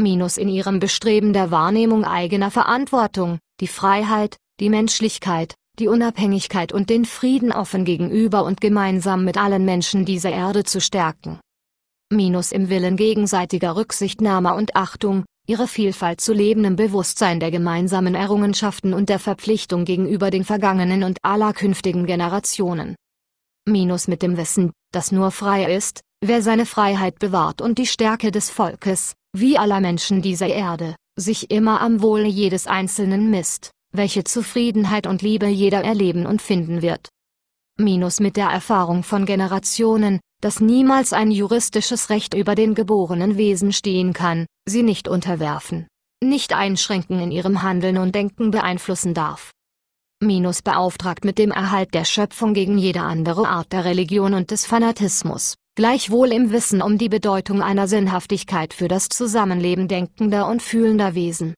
Minus in ihrem Bestreben der Wahrnehmung eigener Verantwortung, die Freiheit, die Menschlichkeit, die Unabhängigkeit und den Frieden offen gegenüber und gemeinsam mit allen Menschen dieser Erde zu stärken minus im Willen gegenseitiger Rücksichtnahme und Achtung, ihre Vielfalt zu leben im Bewusstsein der gemeinsamen Errungenschaften und der Verpflichtung gegenüber den vergangenen und aller künftigen Generationen. Minus mit dem Wissen, dass nur frei ist, wer seine Freiheit bewahrt und die Stärke des Volkes, wie aller Menschen dieser Erde, sich immer am Wohle jedes Einzelnen misst, welche Zufriedenheit und Liebe jeder erleben und finden wird. Minus mit der Erfahrung von Generationen, dass niemals ein juristisches Recht über den geborenen Wesen stehen kann, sie nicht unterwerfen, nicht einschränken in ihrem Handeln und Denken beeinflussen darf. Minus beauftragt mit dem Erhalt der Schöpfung gegen jede andere Art der Religion und des Fanatismus, gleichwohl im Wissen um die Bedeutung einer Sinnhaftigkeit für das Zusammenleben denkender und fühlender Wesen.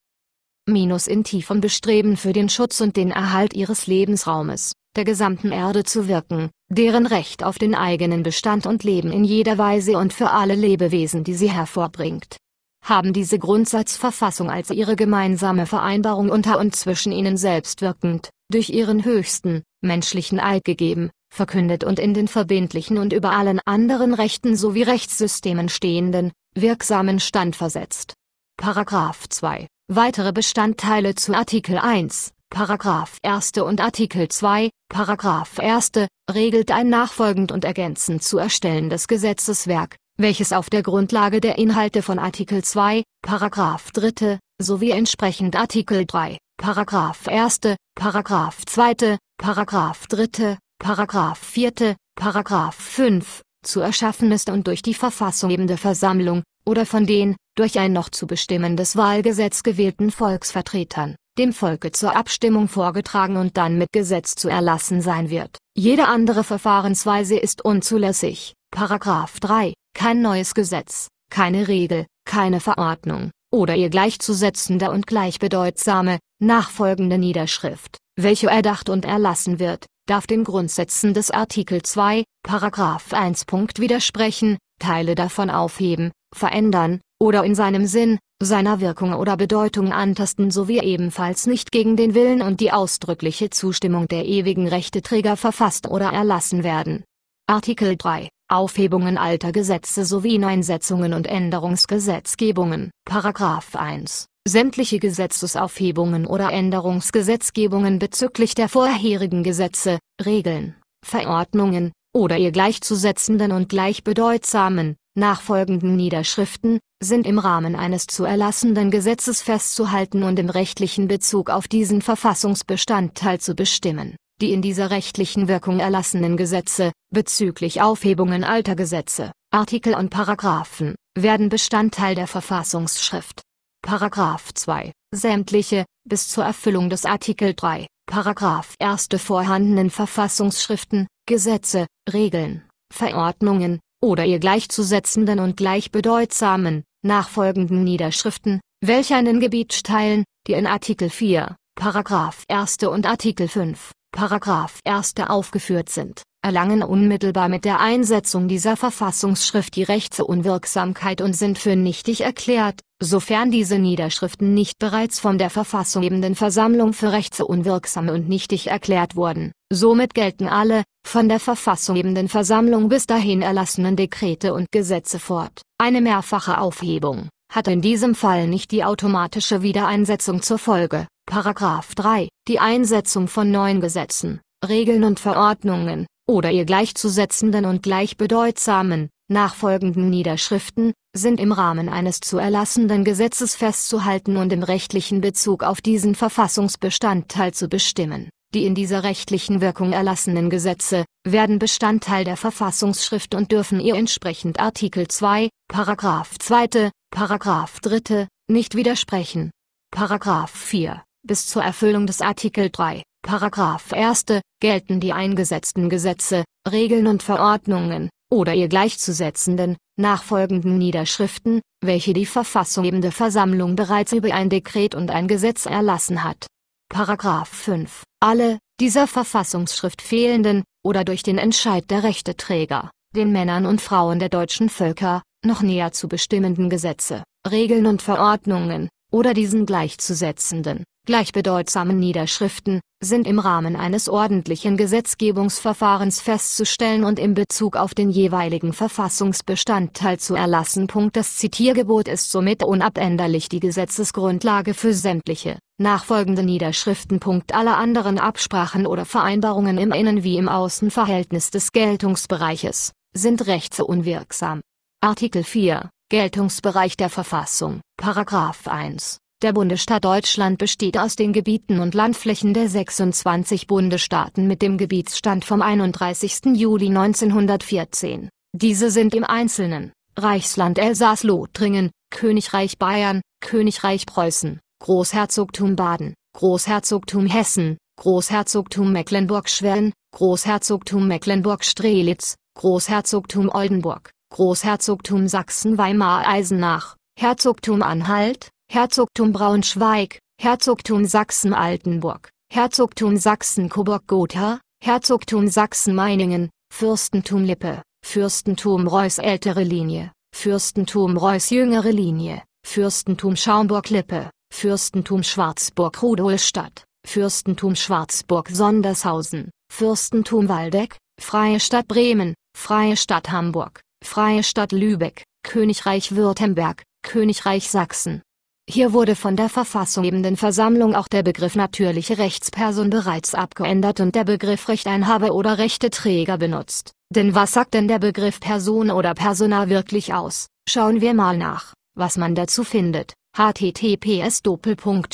Minus in tiefem Bestreben für den Schutz und den Erhalt ihres Lebensraumes, der gesamten Erde zu wirken, deren Recht auf den eigenen Bestand und Leben in jeder Weise und für alle Lebewesen, die sie hervorbringt, haben diese Grundsatzverfassung als ihre gemeinsame Vereinbarung unter und zwischen ihnen selbst wirkend, durch ihren höchsten, menschlichen Eid gegeben, verkündet und in den verbindlichen und über allen anderen Rechten sowie Rechtssystemen stehenden, wirksamen Stand versetzt. Paragraph 2 Weitere Bestandteile zu Artikel 1 Paragraph 1. und Artikel 2, Paragraph 1, regelt ein nachfolgend und ergänzend zu erstellendes Gesetzeswerk, welches auf der Grundlage der Inhalte von Artikel 2, Paragraph 3, sowie entsprechend Artikel 3, Paragraph 1, Paragraph 2, Paragraph 3, Paragraph 4, Paragraph 5, zu erschaffen ist und durch die verfassunggebende Versammlung, oder von den, durch ein noch zu bestimmendes Wahlgesetz gewählten Volksvertretern dem Volke zur Abstimmung vorgetragen und dann mit Gesetz zu erlassen sein wird. Jede andere Verfahrensweise ist unzulässig. Paragraph 3. Kein neues Gesetz, keine Regel, keine Verordnung oder ihr gleichzusetzender und gleichbedeutsame, nachfolgende Niederschrift, welche erdacht und erlassen wird, darf den Grundsätzen des Artikel 2, Paragraph 1. Punkt widersprechen, Teile davon aufheben, verändern, oder in seinem Sinn, seiner Wirkung oder Bedeutung antasten sowie ebenfalls nicht gegen den Willen und die ausdrückliche Zustimmung der ewigen Rechteträger verfasst oder erlassen werden. Artikel 3 Aufhebungen alter Gesetze sowie Neinsetzungen und Änderungsgesetzgebungen. Paragraph 1 Sämtliche Gesetzesaufhebungen oder Änderungsgesetzgebungen bezüglich der vorherigen Gesetze, Regeln, Verordnungen, oder ihr gleichzusetzenden und gleichbedeutsamen, Nachfolgenden Niederschriften sind im Rahmen eines zu erlassenden Gesetzes festzuhalten und im rechtlichen Bezug auf diesen Verfassungsbestandteil zu bestimmen. Die in dieser rechtlichen Wirkung erlassenen Gesetze, bezüglich Aufhebungen alter Gesetze, Artikel und Paragraphen, werden Bestandteil der Verfassungsschrift. Paragraph 2. Sämtliche, bis zur Erfüllung des Artikel 3, Paragraph 1 vorhandenen Verfassungsschriften, Gesetze, Regeln, Verordnungen, oder ihr gleichzusetzenden und gleichbedeutsamen, nachfolgenden Niederschriften, welche einen Gebiet teilen, die in Artikel 4, Paragraph 1 und Artikel 5, Paragraph 1. aufgeführt sind, erlangen unmittelbar mit der Einsetzung dieser Verfassungsschrift die Rechtsunwirksamkeit und sind für nichtig erklärt, sofern diese Niederschriften nicht bereits von der verfassunggebenden Versammlung für rechtsunwirksam und nichtig erklärt wurden. Somit gelten alle, von der verfassunggebenden Versammlung bis dahin erlassenen Dekrete und Gesetze fort. Eine mehrfache Aufhebung hat in diesem Fall nicht die automatische Wiedereinsetzung zur Folge. Paragraph 3. Die Einsetzung von neuen Gesetzen, Regeln und Verordnungen, oder ihr gleichzusetzenden und gleichbedeutsamen, nachfolgenden Niederschriften, sind im Rahmen eines zu erlassenden Gesetzes festzuhalten und im rechtlichen Bezug auf diesen Verfassungsbestandteil zu bestimmen. Die in dieser rechtlichen Wirkung erlassenen Gesetze werden Bestandteil der Verfassungsschrift und dürfen ihr entsprechend Artikel 2, Paragraph 2, Paragraph 3 nicht widersprechen. Paragraph 4 bis zur Erfüllung des Artikel 3, Paragraph 1 gelten die eingesetzten Gesetze, Regeln und Verordnungen oder ihr gleichzusetzenden, nachfolgenden Niederschriften, welche die verfassungsgebende Versammlung bereits über ein Dekret und ein Gesetz erlassen hat. Paragraph 5. Alle, dieser Verfassungsschrift fehlenden, oder durch den Entscheid der Rechteträger, den Männern und Frauen der deutschen Völker, noch näher zu bestimmenden Gesetze, Regeln und Verordnungen, oder diesen gleichzusetzenden, gleichbedeutsamen Niederschriften, sind im Rahmen eines ordentlichen Gesetzgebungsverfahrens festzustellen und in Bezug auf den jeweiligen Verfassungsbestandteil zu erlassen. Das Zitiergebot ist somit unabänderlich die Gesetzesgrundlage für sämtliche, nachfolgende Niederschriften. Alle anderen Absprachen oder Vereinbarungen im Innen- wie im Außenverhältnis des Geltungsbereiches sind rechtsunwirksam. Artikel 4 Geltungsbereich der Verfassung, Paragraph 1 der Bundesstaat Deutschland besteht aus den Gebieten und Landflächen der 26 Bundesstaaten mit dem Gebietsstand vom 31. Juli 1914. Diese sind im Einzelnen Reichsland elsaß lothringen Königreich Bayern, Königreich Preußen, Großherzogtum Baden, Großherzogtum Hessen, Großherzogtum Mecklenburg-Schwerin, Großherzogtum Mecklenburg-Strelitz, Großherzogtum Oldenburg, Großherzogtum Sachsen-Weimar-Eisenach, Herzogtum Anhalt, Herzogtum Braunschweig, Herzogtum Sachsen-Altenburg, Herzogtum Sachsen-Coburg-Gotha, Herzogtum Sachsen-Meiningen, Fürstentum Lippe, Fürstentum Reuß ältere Linie, Fürstentum Reuß jüngere Linie, Fürstentum Schaumburg-Lippe, Fürstentum Schwarzburg-Rudolstadt, Fürstentum Schwarzburg-Sondershausen, Fürstentum Waldeck, Freie Stadt Bremen, Freie Stadt Hamburg, Freie Stadt Lübeck, Königreich Württemberg, Königreich Sachsen, hier wurde von der verfassungsgebenden Versammlung auch der Begriff natürliche Rechtsperson bereits abgeändert und der Begriff Rechteinhaber oder Rechteträger benutzt. Denn was sagt denn der Begriff Person oder Persona wirklich aus? Schauen wir mal nach, was man dazu findet https dwikipediaorg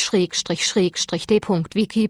wiki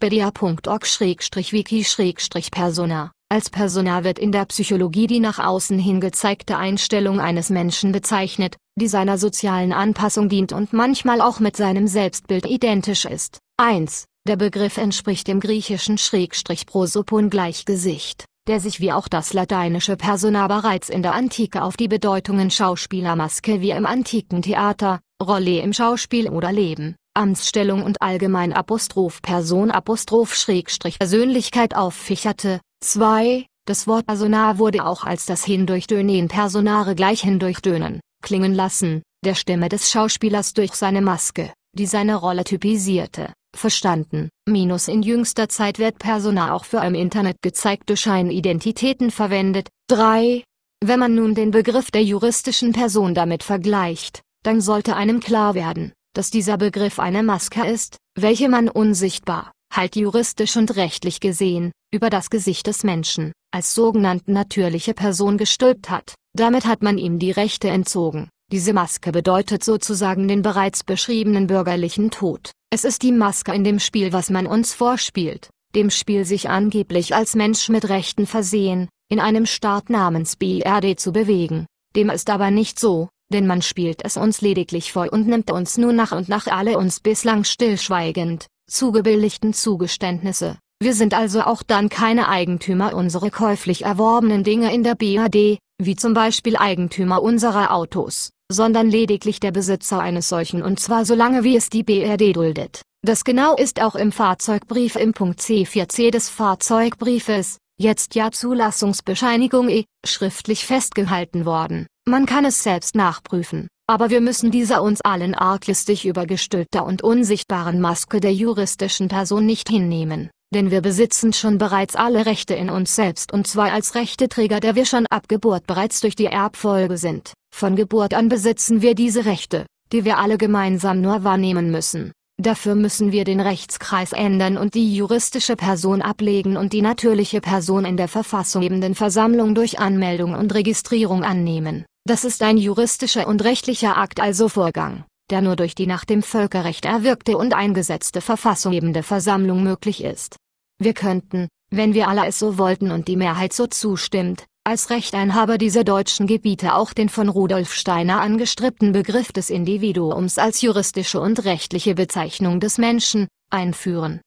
persona Als Persona wird in der Psychologie die nach außen hin gezeigte Einstellung eines Menschen bezeichnet, die seiner sozialen Anpassung dient und manchmal auch mit seinem Selbstbild identisch ist. 1. Der Begriff entspricht dem griechischen Schrägstrich prosopon gleich Gesicht, der sich wie auch das lateinische Persona bereits in der Antike auf die Bedeutungen Schauspielermaske wie im antiken Theater, Rolle im Schauspiel oder Leben, Amtsstellung und allgemein Apostroph Person Apostroph Schrägstrich Persönlichkeit aufficherte. 2. Das Wort Persona wurde auch als das hindurchdönen Personare gleich hindurchdönen klingen lassen, der Stimme des Schauspielers durch seine Maske, die seine Rolle typisierte, verstanden. Minus in jüngster Zeit wird Persona auch für im Internet gezeigte Scheinidentitäten verwendet. 3. Wenn man nun den Begriff der juristischen Person damit vergleicht, dann sollte einem klar werden, dass dieser Begriff eine Maske ist, welche man unsichtbar, halt juristisch und rechtlich gesehen, über das Gesicht des Menschen, als sogenannte natürliche Person gestülpt hat. Damit hat man ihm die Rechte entzogen. Diese Maske bedeutet sozusagen den bereits beschriebenen bürgerlichen Tod. Es ist die Maske in dem Spiel, was man uns vorspielt, dem Spiel sich angeblich als Mensch mit Rechten versehen, in einem Staat namens BRD zu bewegen. Dem ist aber nicht so, denn man spielt es uns lediglich vor und nimmt uns nur nach und nach alle uns bislang stillschweigend, zugebilligten Zugeständnisse. Wir sind also auch dann keine Eigentümer unserer käuflich erworbenen Dinge in der BAD, wie zum Beispiel Eigentümer unserer Autos, sondern lediglich der Besitzer eines solchen und zwar solange wie es die BRD duldet. Das genau ist auch im Fahrzeugbrief im Punkt C4c des Fahrzeugbriefes, jetzt ja Zulassungsbescheinigung E, schriftlich festgehalten worden. Man kann es selbst nachprüfen aber wir müssen dieser uns allen arglistig übergestülpter und unsichtbaren Maske der juristischen Person nicht hinnehmen, denn wir besitzen schon bereits alle Rechte in uns selbst und zwar als Rechteträger der wir schon ab Geburt bereits durch die Erbfolge sind, von Geburt an besitzen wir diese Rechte, die wir alle gemeinsam nur wahrnehmen müssen. Dafür müssen wir den Rechtskreis ändern und die juristische Person ablegen und die natürliche Person in der verfassunggebenden Versammlung durch Anmeldung und Registrierung annehmen. Das ist ein juristischer und rechtlicher Akt also Vorgang, der nur durch die nach dem Völkerrecht erwirkte und eingesetzte verfassunggebende Versammlung möglich ist. Wir könnten, wenn wir alle es so wollten und die Mehrheit so zustimmt, als Rechteinhaber dieser deutschen Gebiete auch den von Rudolf Steiner angestrebten Begriff des Individuums als juristische und rechtliche Bezeichnung des Menschen einführen.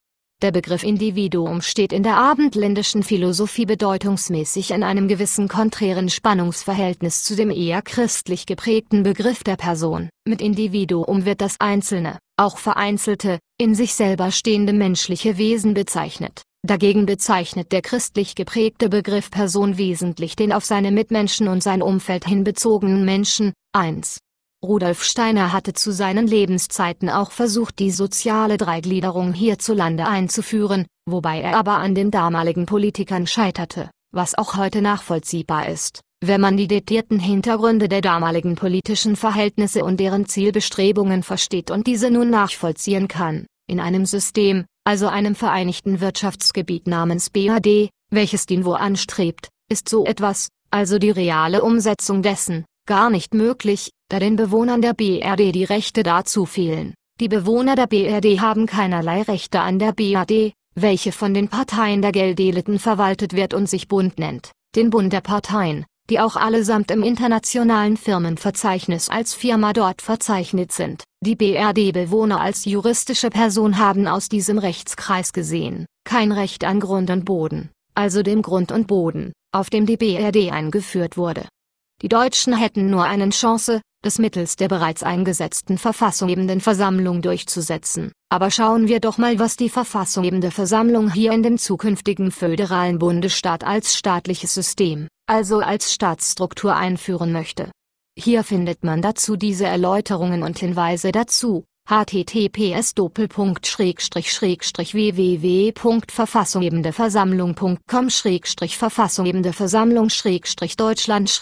Der Begriff Individuum steht in der abendländischen Philosophie bedeutungsmäßig in einem gewissen konträren Spannungsverhältnis zu dem eher christlich geprägten Begriff der Person. Mit Individuum wird das einzelne, auch vereinzelte, in sich selber stehende menschliche Wesen bezeichnet. Dagegen bezeichnet der christlich geprägte Begriff Person wesentlich den auf seine Mitmenschen und sein Umfeld hin bezogenen Menschen, 1. Rudolf Steiner hatte zu seinen Lebenszeiten auch versucht die soziale Dreigliederung hierzulande einzuführen, wobei er aber an den damaligen Politikern scheiterte, was auch heute nachvollziehbar ist, wenn man die detaillierten Hintergründe der damaligen politischen Verhältnisse und deren Zielbestrebungen versteht und diese nun nachvollziehen kann. In einem System, also einem vereinigten Wirtschaftsgebiet namens BAD, welches DINWO anstrebt, ist so etwas, also die reale Umsetzung dessen, gar nicht möglich, da den Bewohnern der BRD die Rechte dazu fehlen. Die Bewohner der BRD haben keinerlei Rechte an der BRD, welche von den Parteien der Geldeliten verwaltet wird und sich Bund nennt, den Bund der Parteien, die auch allesamt im internationalen Firmenverzeichnis als Firma dort verzeichnet sind. Die BRD-Bewohner als juristische Person haben aus diesem Rechtskreis gesehen, kein Recht an Grund und Boden, also dem Grund und Boden, auf dem die BRD eingeführt wurde. Die Deutschen hätten nur eine Chance, das mittels der bereits eingesetzten verfassunggebenden Versammlung durchzusetzen. Aber schauen wir doch mal, was die verfassunggebende Versammlung hier in dem zukünftigen föderalen Bundesstaat als staatliches System, also als Staatsstruktur einführen möchte. Hier findet man dazu diese Erläuterungen und Hinweise dazu, https www.verfassunggebendeversammlung.com verfassunggebendeversammlung deutschland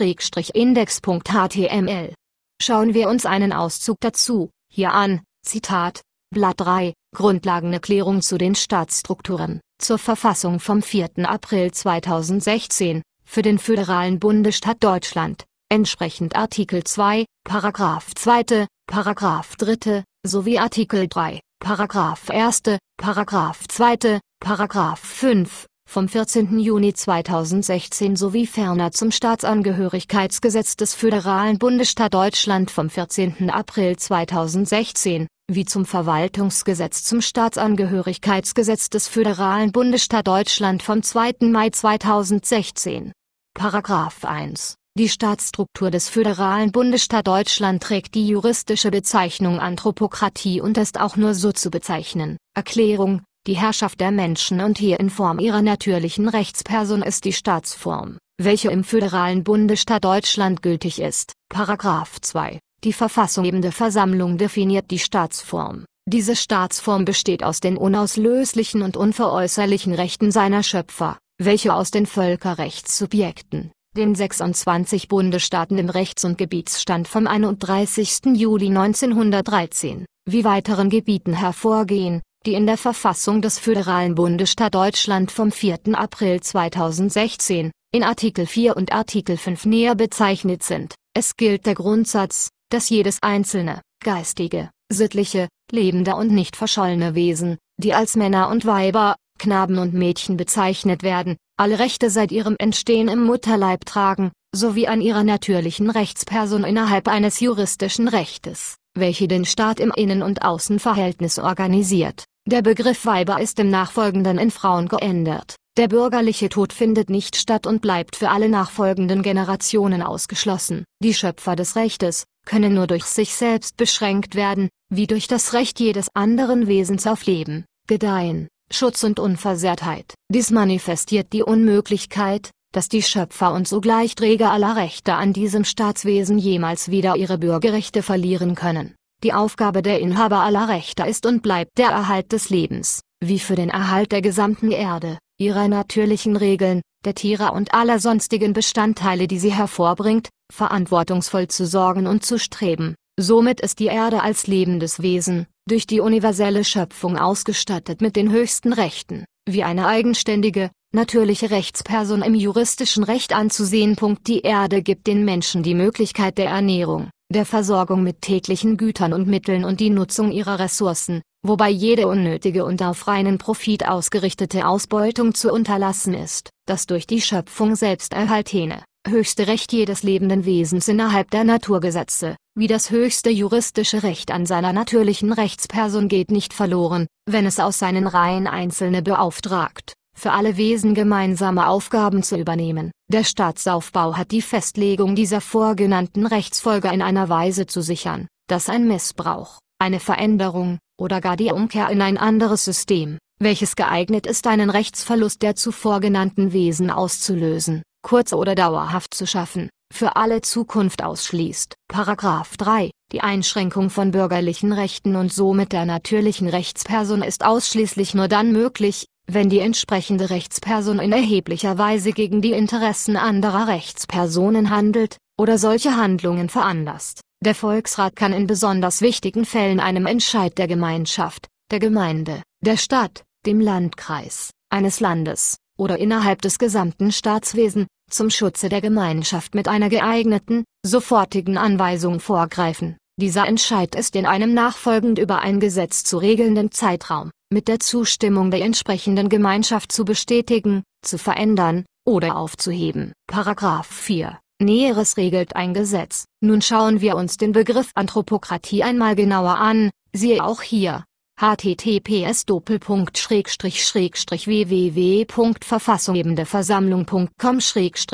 index.html Schauen wir uns einen Auszug dazu, hier an, Zitat, Blatt 3, Grundlagenerklärung zu den Staatsstrukturen, zur Verfassung vom 4. April 2016, für den föderalen Bundesstaat Deutschland, entsprechend Artikel 2, Paragraph 2, Paragraph 3, sowie Artikel 3, Paragraph 1., Paragraph 2., Paragraph 5, vom 14. Juni 2016 sowie ferner zum Staatsangehörigkeitsgesetz des föderalen Bundesstaat Deutschland vom 14. April 2016, wie zum Verwaltungsgesetz zum Staatsangehörigkeitsgesetz des föderalen Bundesstaat Deutschland vom 2. Mai 2016. Paragraph 1 die Staatsstruktur des föderalen Bundesstaat Deutschland trägt die juristische Bezeichnung Anthropokratie und ist auch nur so zu bezeichnen. Erklärung Die Herrschaft der Menschen und hier in Form ihrer natürlichen Rechtsperson ist die Staatsform, welche im föderalen Bundesstaat Deutschland gültig ist. Paragraph 2 Die verfassungsgebende Versammlung definiert die Staatsform. Diese Staatsform besteht aus den unauslöslichen und unveräußerlichen Rechten seiner Schöpfer, welche aus den Völkerrechtssubjekten den 26 Bundesstaaten im Rechts- und Gebietsstand vom 31. Juli 1913, wie weiteren Gebieten hervorgehen, die in der Verfassung des föderalen Bundesstaat Deutschland vom 4. April 2016, in Artikel 4 und Artikel 5 näher bezeichnet sind. Es gilt der Grundsatz, dass jedes einzelne, geistige, sittliche, lebende und nicht verschollene Wesen, die als Männer und Weiber, Knaben und Mädchen bezeichnet werden, alle Rechte seit ihrem Entstehen im Mutterleib tragen, sowie an ihrer natürlichen Rechtsperson innerhalb eines juristischen Rechtes, welche den Staat im Innen- und Außenverhältnis organisiert. Der Begriff Weiber ist im Nachfolgenden in Frauen geändert. Der bürgerliche Tod findet nicht statt und bleibt für alle nachfolgenden Generationen ausgeschlossen. Die Schöpfer des Rechtes können nur durch sich selbst beschränkt werden, wie durch das Recht jedes anderen Wesens auf Leben, Gedeihen, Schutz und Unversehrtheit. Dies manifestiert die Unmöglichkeit, dass die Schöpfer und sogleich Träger aller Rechte an diesem Staatswesen jemals wieder ihre Bürgerrechte verlieren können. Die Aufgabe der Inhaber aller Rechte ist und bleibt der Erhalt des Lebens, wie für den Erhalt der gesamten Erde, ihrer natürlichen Regeln, der Tiere und aller sonstigen Bestandteile, die sie hervorbringt, verantwortungsvoll zu sorgen und zu streben. Somit ist die Erde als lebendes Wesen, durch die universelle Schöpfung ausgestattet mit den höchsten Rechten, wie eine eigenständige, natürliche Rechtsperson im juristischen Recht anzusehen. Die Erde gibt den Menschen die Möglichkeit der Ernährung, der Versorgung mit täglichen Gütern und Mitteln und die Nutzung ihrer Ressourcen, wobei jede unnötige und auf reinen Profit ausgerichtete Ausbeutung zu unterlassen ist, das durch die Schöpfung selbst erhaltene, höchste Recht jedes lebenden Wesens innerhalb der Naturgesetze, wie das höchste juristische Recht an seiner natürlichen Rechtsperson geht nicht verloren, wenn es aus seinen Reihen Einzelne beauftragt, für alle Wesen gemeinsame Aufgaben zu übernehmen. Der Staatsaufbau hat die Festlegung dieser vorgenannten Rechtsfolge in einer Weise zu sichern, dass ein Missbrauch, eine Veränderung, oder gar die Umkehr in ein anderes System, welches geeignet ist einen Rechtsverlust der zuvor genannten Wesen auszulösen, kurz- oder dauerhaft zu schaffen, für alle Zukunft ausschließt. Paragraph 3 Die Einschränkung von bürgerlichen Rechten und somit der natürlichen Rechtsperson ist ausschließlich nur dann möglich, wenn die entsprechende Rechtsperson in erheblicher Weise gegen die Interessen anderer Rechtspersonen handelt oder solche Handlungen veranlasst. Der Volksrat kann in besonders wichtigen Fällen einem Entscheid der Gemeinschaft, der Gemeinde, der Stadt, dem Landkreis, eines Landes, oder innerhalb des gesamten Staatswesen, zum Schutze der Gemeinschaft mit einer geeigneten, sofortigen Anweisung vorgreifen. Dieser Entscheid ist in einem nachfolgend über ein Gesetz zu regelnden Zeitraum, mit der Zustimmung der entsprechenden Gemeinschaft zu bestätigen, zu verändern oder aufzuheben. Paragraph 4 Näheres regelt ein Gesetz. Nun schauen wir uns den Begriff Anthropokratie einmal genauer an, siehe auch hier, https wwwverfassungebendeversammlungcom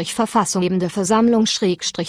verfassungebendeversammlung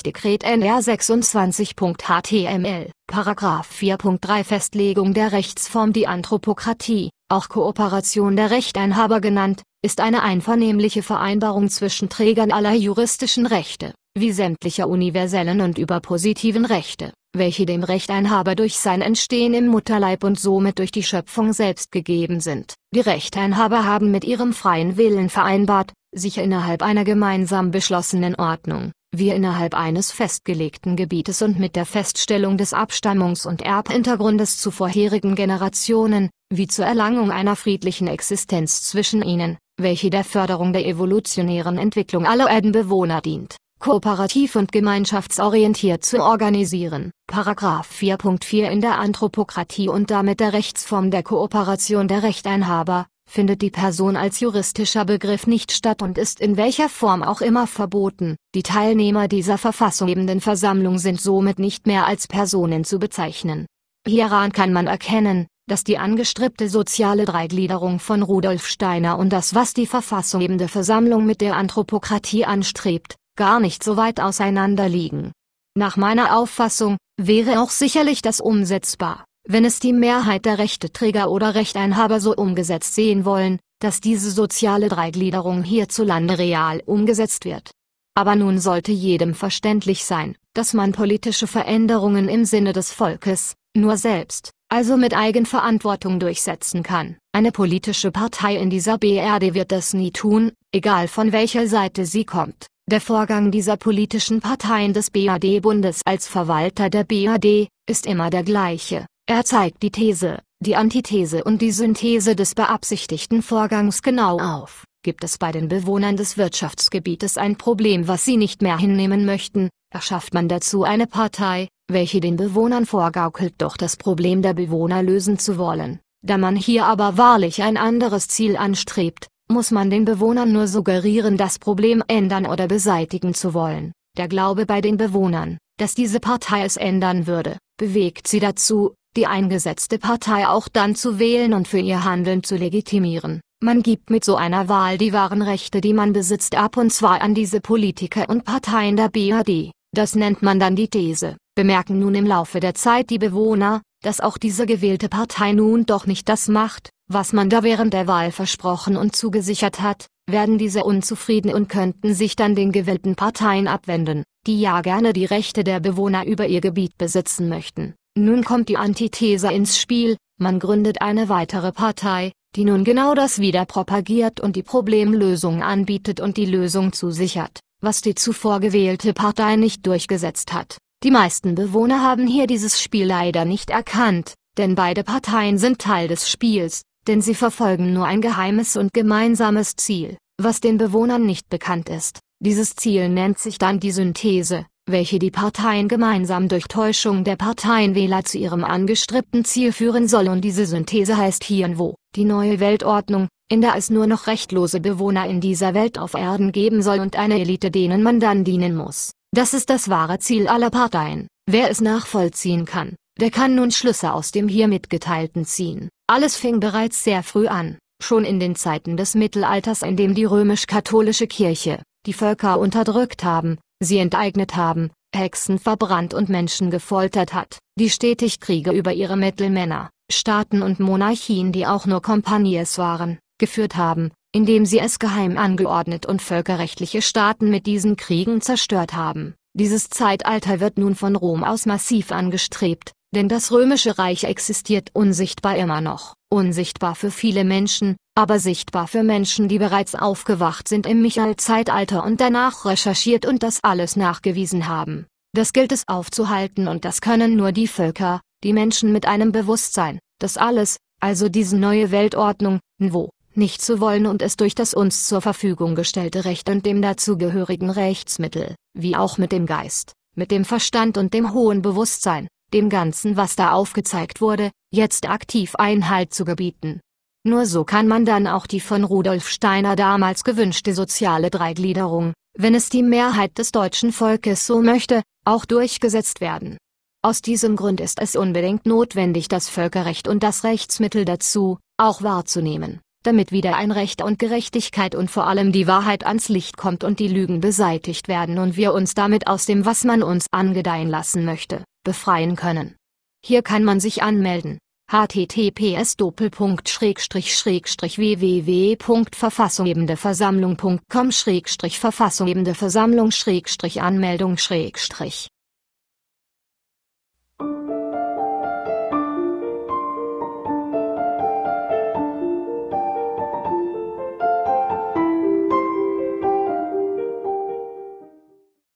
Dekret NR 26.html Paragraph 4.3 Festlegung der Rechtsform Die Anthropokratie, auch Kooperation der Rechteinhaber genannt, ist eine einvernehmliche Vereinbarung zwischen Trägern aller juristischen Rechte, wie sämtlicher universellen und überpositiven Rechte welche dem Rechteinhaber durch sein Entstehen im Mutterleib und somit durch die Schöpfung selbst gegeben sind. Die Rechteinhaber haben mit ihrem freien Willen vereinbart, sich innerhalb einer gemeinsam beschlossenen Ordnung, wir innerhalb eines festgelegten Gebietes und mit der Feststellung des Abstammungs- und Erbhintergrundes zu vorherigen Generationen, wie zur Erlangung einer friedlichen Existenz zwischen ihnen, welche der Förderung der evolutionären Entwicklung aller Erdenbewohner dient kooperativ und gemeinschaftsorientiert zu organisieren. 4.4 In der Anthropokratie und damit der Rechtsform der Kooperation der Rechteinhaber, findet die Person als juristischer Begriff nicht statt und ist in welcher Form auch immer verboten. Die Teilnehmer dieser verfassunggebenden Versammlung sind somit nicht mehr als Personen zu bezeichnen. Hieran kann man erkennen, dass die angestrebte soziale Dreigliederung von Rudolf Steiner und das, was die verfassunggebende Versammlung mit der Anthropokratie anstrebt, gar nicht so weit auseinander liegen. Nach meiner Auffassung, wäre auch sicherlich das umsetzbar, wenn es die Mehrheit der Rechteträger oder Rechteinhaber so umgesetzt sehen wollen, dass diese soziale Dreigliederung hierzulande real umgesetzt wird. Aber nun sollte jedem verständlich sein, dass man politische Veränderungen im Sinne des Volkes, nur selbst, also mit Eigenverantwortung durchsetzen kann. Eine politische Partei in dieser BRD wird das nie tun, egal von welcher Seite sie kommt. Der Vorgang dieser politischen Parteien des BAD-Bundes als Verwalter der BAD, ist immer der gleiche. Er zeigt die These, die Antithese und die Synthese des beabsichtigten Vorgangs genau auf. Gibt es bei den Bewohnern des Wirtschaftsgebietes ein Problem, was sie nicht mehr hinnehmen möchten, erschafft man dazu eine Partei, welche den Bewohnern vorgaukelt, doch das Problem der Bewohner lösen zu wollen. Da man hier aber wahrlich ein anderes Ziel anstrebt, muss man den Bewohnern nur suggerieren, das Problem ändern oder beseitigen zu wollen. Der Glaube bei den Bewohnern, dass diese Partei es ändern würde, bewegt sie dazu, die eingesetzte Partei auch dann zu wählen und für ihr Handeln zu legitimieren. Man gibt mit so einer Wahl die wahren Rechte, die man besitzt, ab und zwar an diese Politiker und Parteien der BRD. Das nennt man dann die These. Bemerken nun im Laufe der Zeit die Bewohner, dass auch diese gewählte Partei nun doch nicht das macht, was man da während der Wahl versprochen und zugesichert hat, werden diese unzufrieden und könnten sich dann den gewählten Parteien abwenden, die ja gerne die Rechte der Bewohner über ihr Gebiet besitzen möchten. Nun kommt die Antithese ins Spiel, man gründet eine weitere Partei, die nun genau das wieder propagiert und die Problemlösung anbietet und die Lösung zusichert, was die zuvor gewählte Partei nicht durchgesetzt hat. Die meisten Bewohner haben hier dieses Spiel leider nicht erkannt, denn beide Parteien sind Teil des Spiels, denn sie verfolgen nur ein geheimes und gemeinsames Ziel, was den Bewohnern nicht bekannt ist. Dieses Ziel nennt sich dann die Synthese, welche die Parteien gemeinsam durch Täuschung der Parteienwähler zu ihrem angestrebten Ziel führen soll und diese Synthese heißt hier wo, die neue Weltordnung, in der es nur noch rechtlose Bewohner in dieser Welt auf Erden geben soll und eine Elite denen man dann dienen muss. Das ist das wahre Ziel aller Parteien. Wer es nachvollziehen kann, der kann nun Schlüsse aus dem hier mitgeteilten ziehen. Alles fing bereits sehr früh an, schon in den Zeiten des Mittelalters in dem die römisch-katholische Kirche, die Völker unterdrückt haben, sie enteignet haben, Hexen verbrannt und Menschen gefoltert hat, die stetig Kriege über ihre Mittelmänner, Staaten und Monarchien die auch nur Kompanies waren, geführt haben, indem sie es geheim angeordnet und völkerrechtliche Staaten mit diesen Kriegen zerstört haben. Dieses Zeitalter wird nun von Rom aus massiv angestrebt, denn das römische Reich existiert unsichtbar immer noch, unsichtbar für viele Menschen, aber sichtbar für Menschen, die bereits aufgewacht sind im Michael-Zeitalter und danach recherchiert und das alles nachgewiesen haben. Das gilt es aufzuhalten und das können nur die Völker, die Menschen mit einem Bewusstsein, das alles, also diese neue Weltordnung, wo, nicht zu wollen und es durch das uns zur Verfügung gestellte Recht und dem dazugehörigen Rechtsmittel, wie auch mit dem Geist, mit dem Verstand und dem hohen Bewusstsein, dem Ganzen, was da aufgezeigt wurde, jetzt aktiv Einhalt zu gebieten. Nur so kann man dann auch die von Rudolf Steiner damals gewünschte soziale Dreigliederung, wenn es die Mehrheit des deutschen Volkes so möchte, auch durchgesetzt werden. Aus diesem Grund ist es unbedingt notwendig, das Völkerrecht und das Rechtsmittel dazu, auch wahrzunehmen, damit wieder ein Recht und Gerechtigkeit und vor allem die Wahrheit ans Licht kommt und die Lügen beseitigt werden und wir uns damit aus dem, was man uns angedeihen lassen möchte, befreien können. Hier kann man sich anmelden https www.verfassunggebendeversammlung.com verfassunggebende Versammlung Anmeldung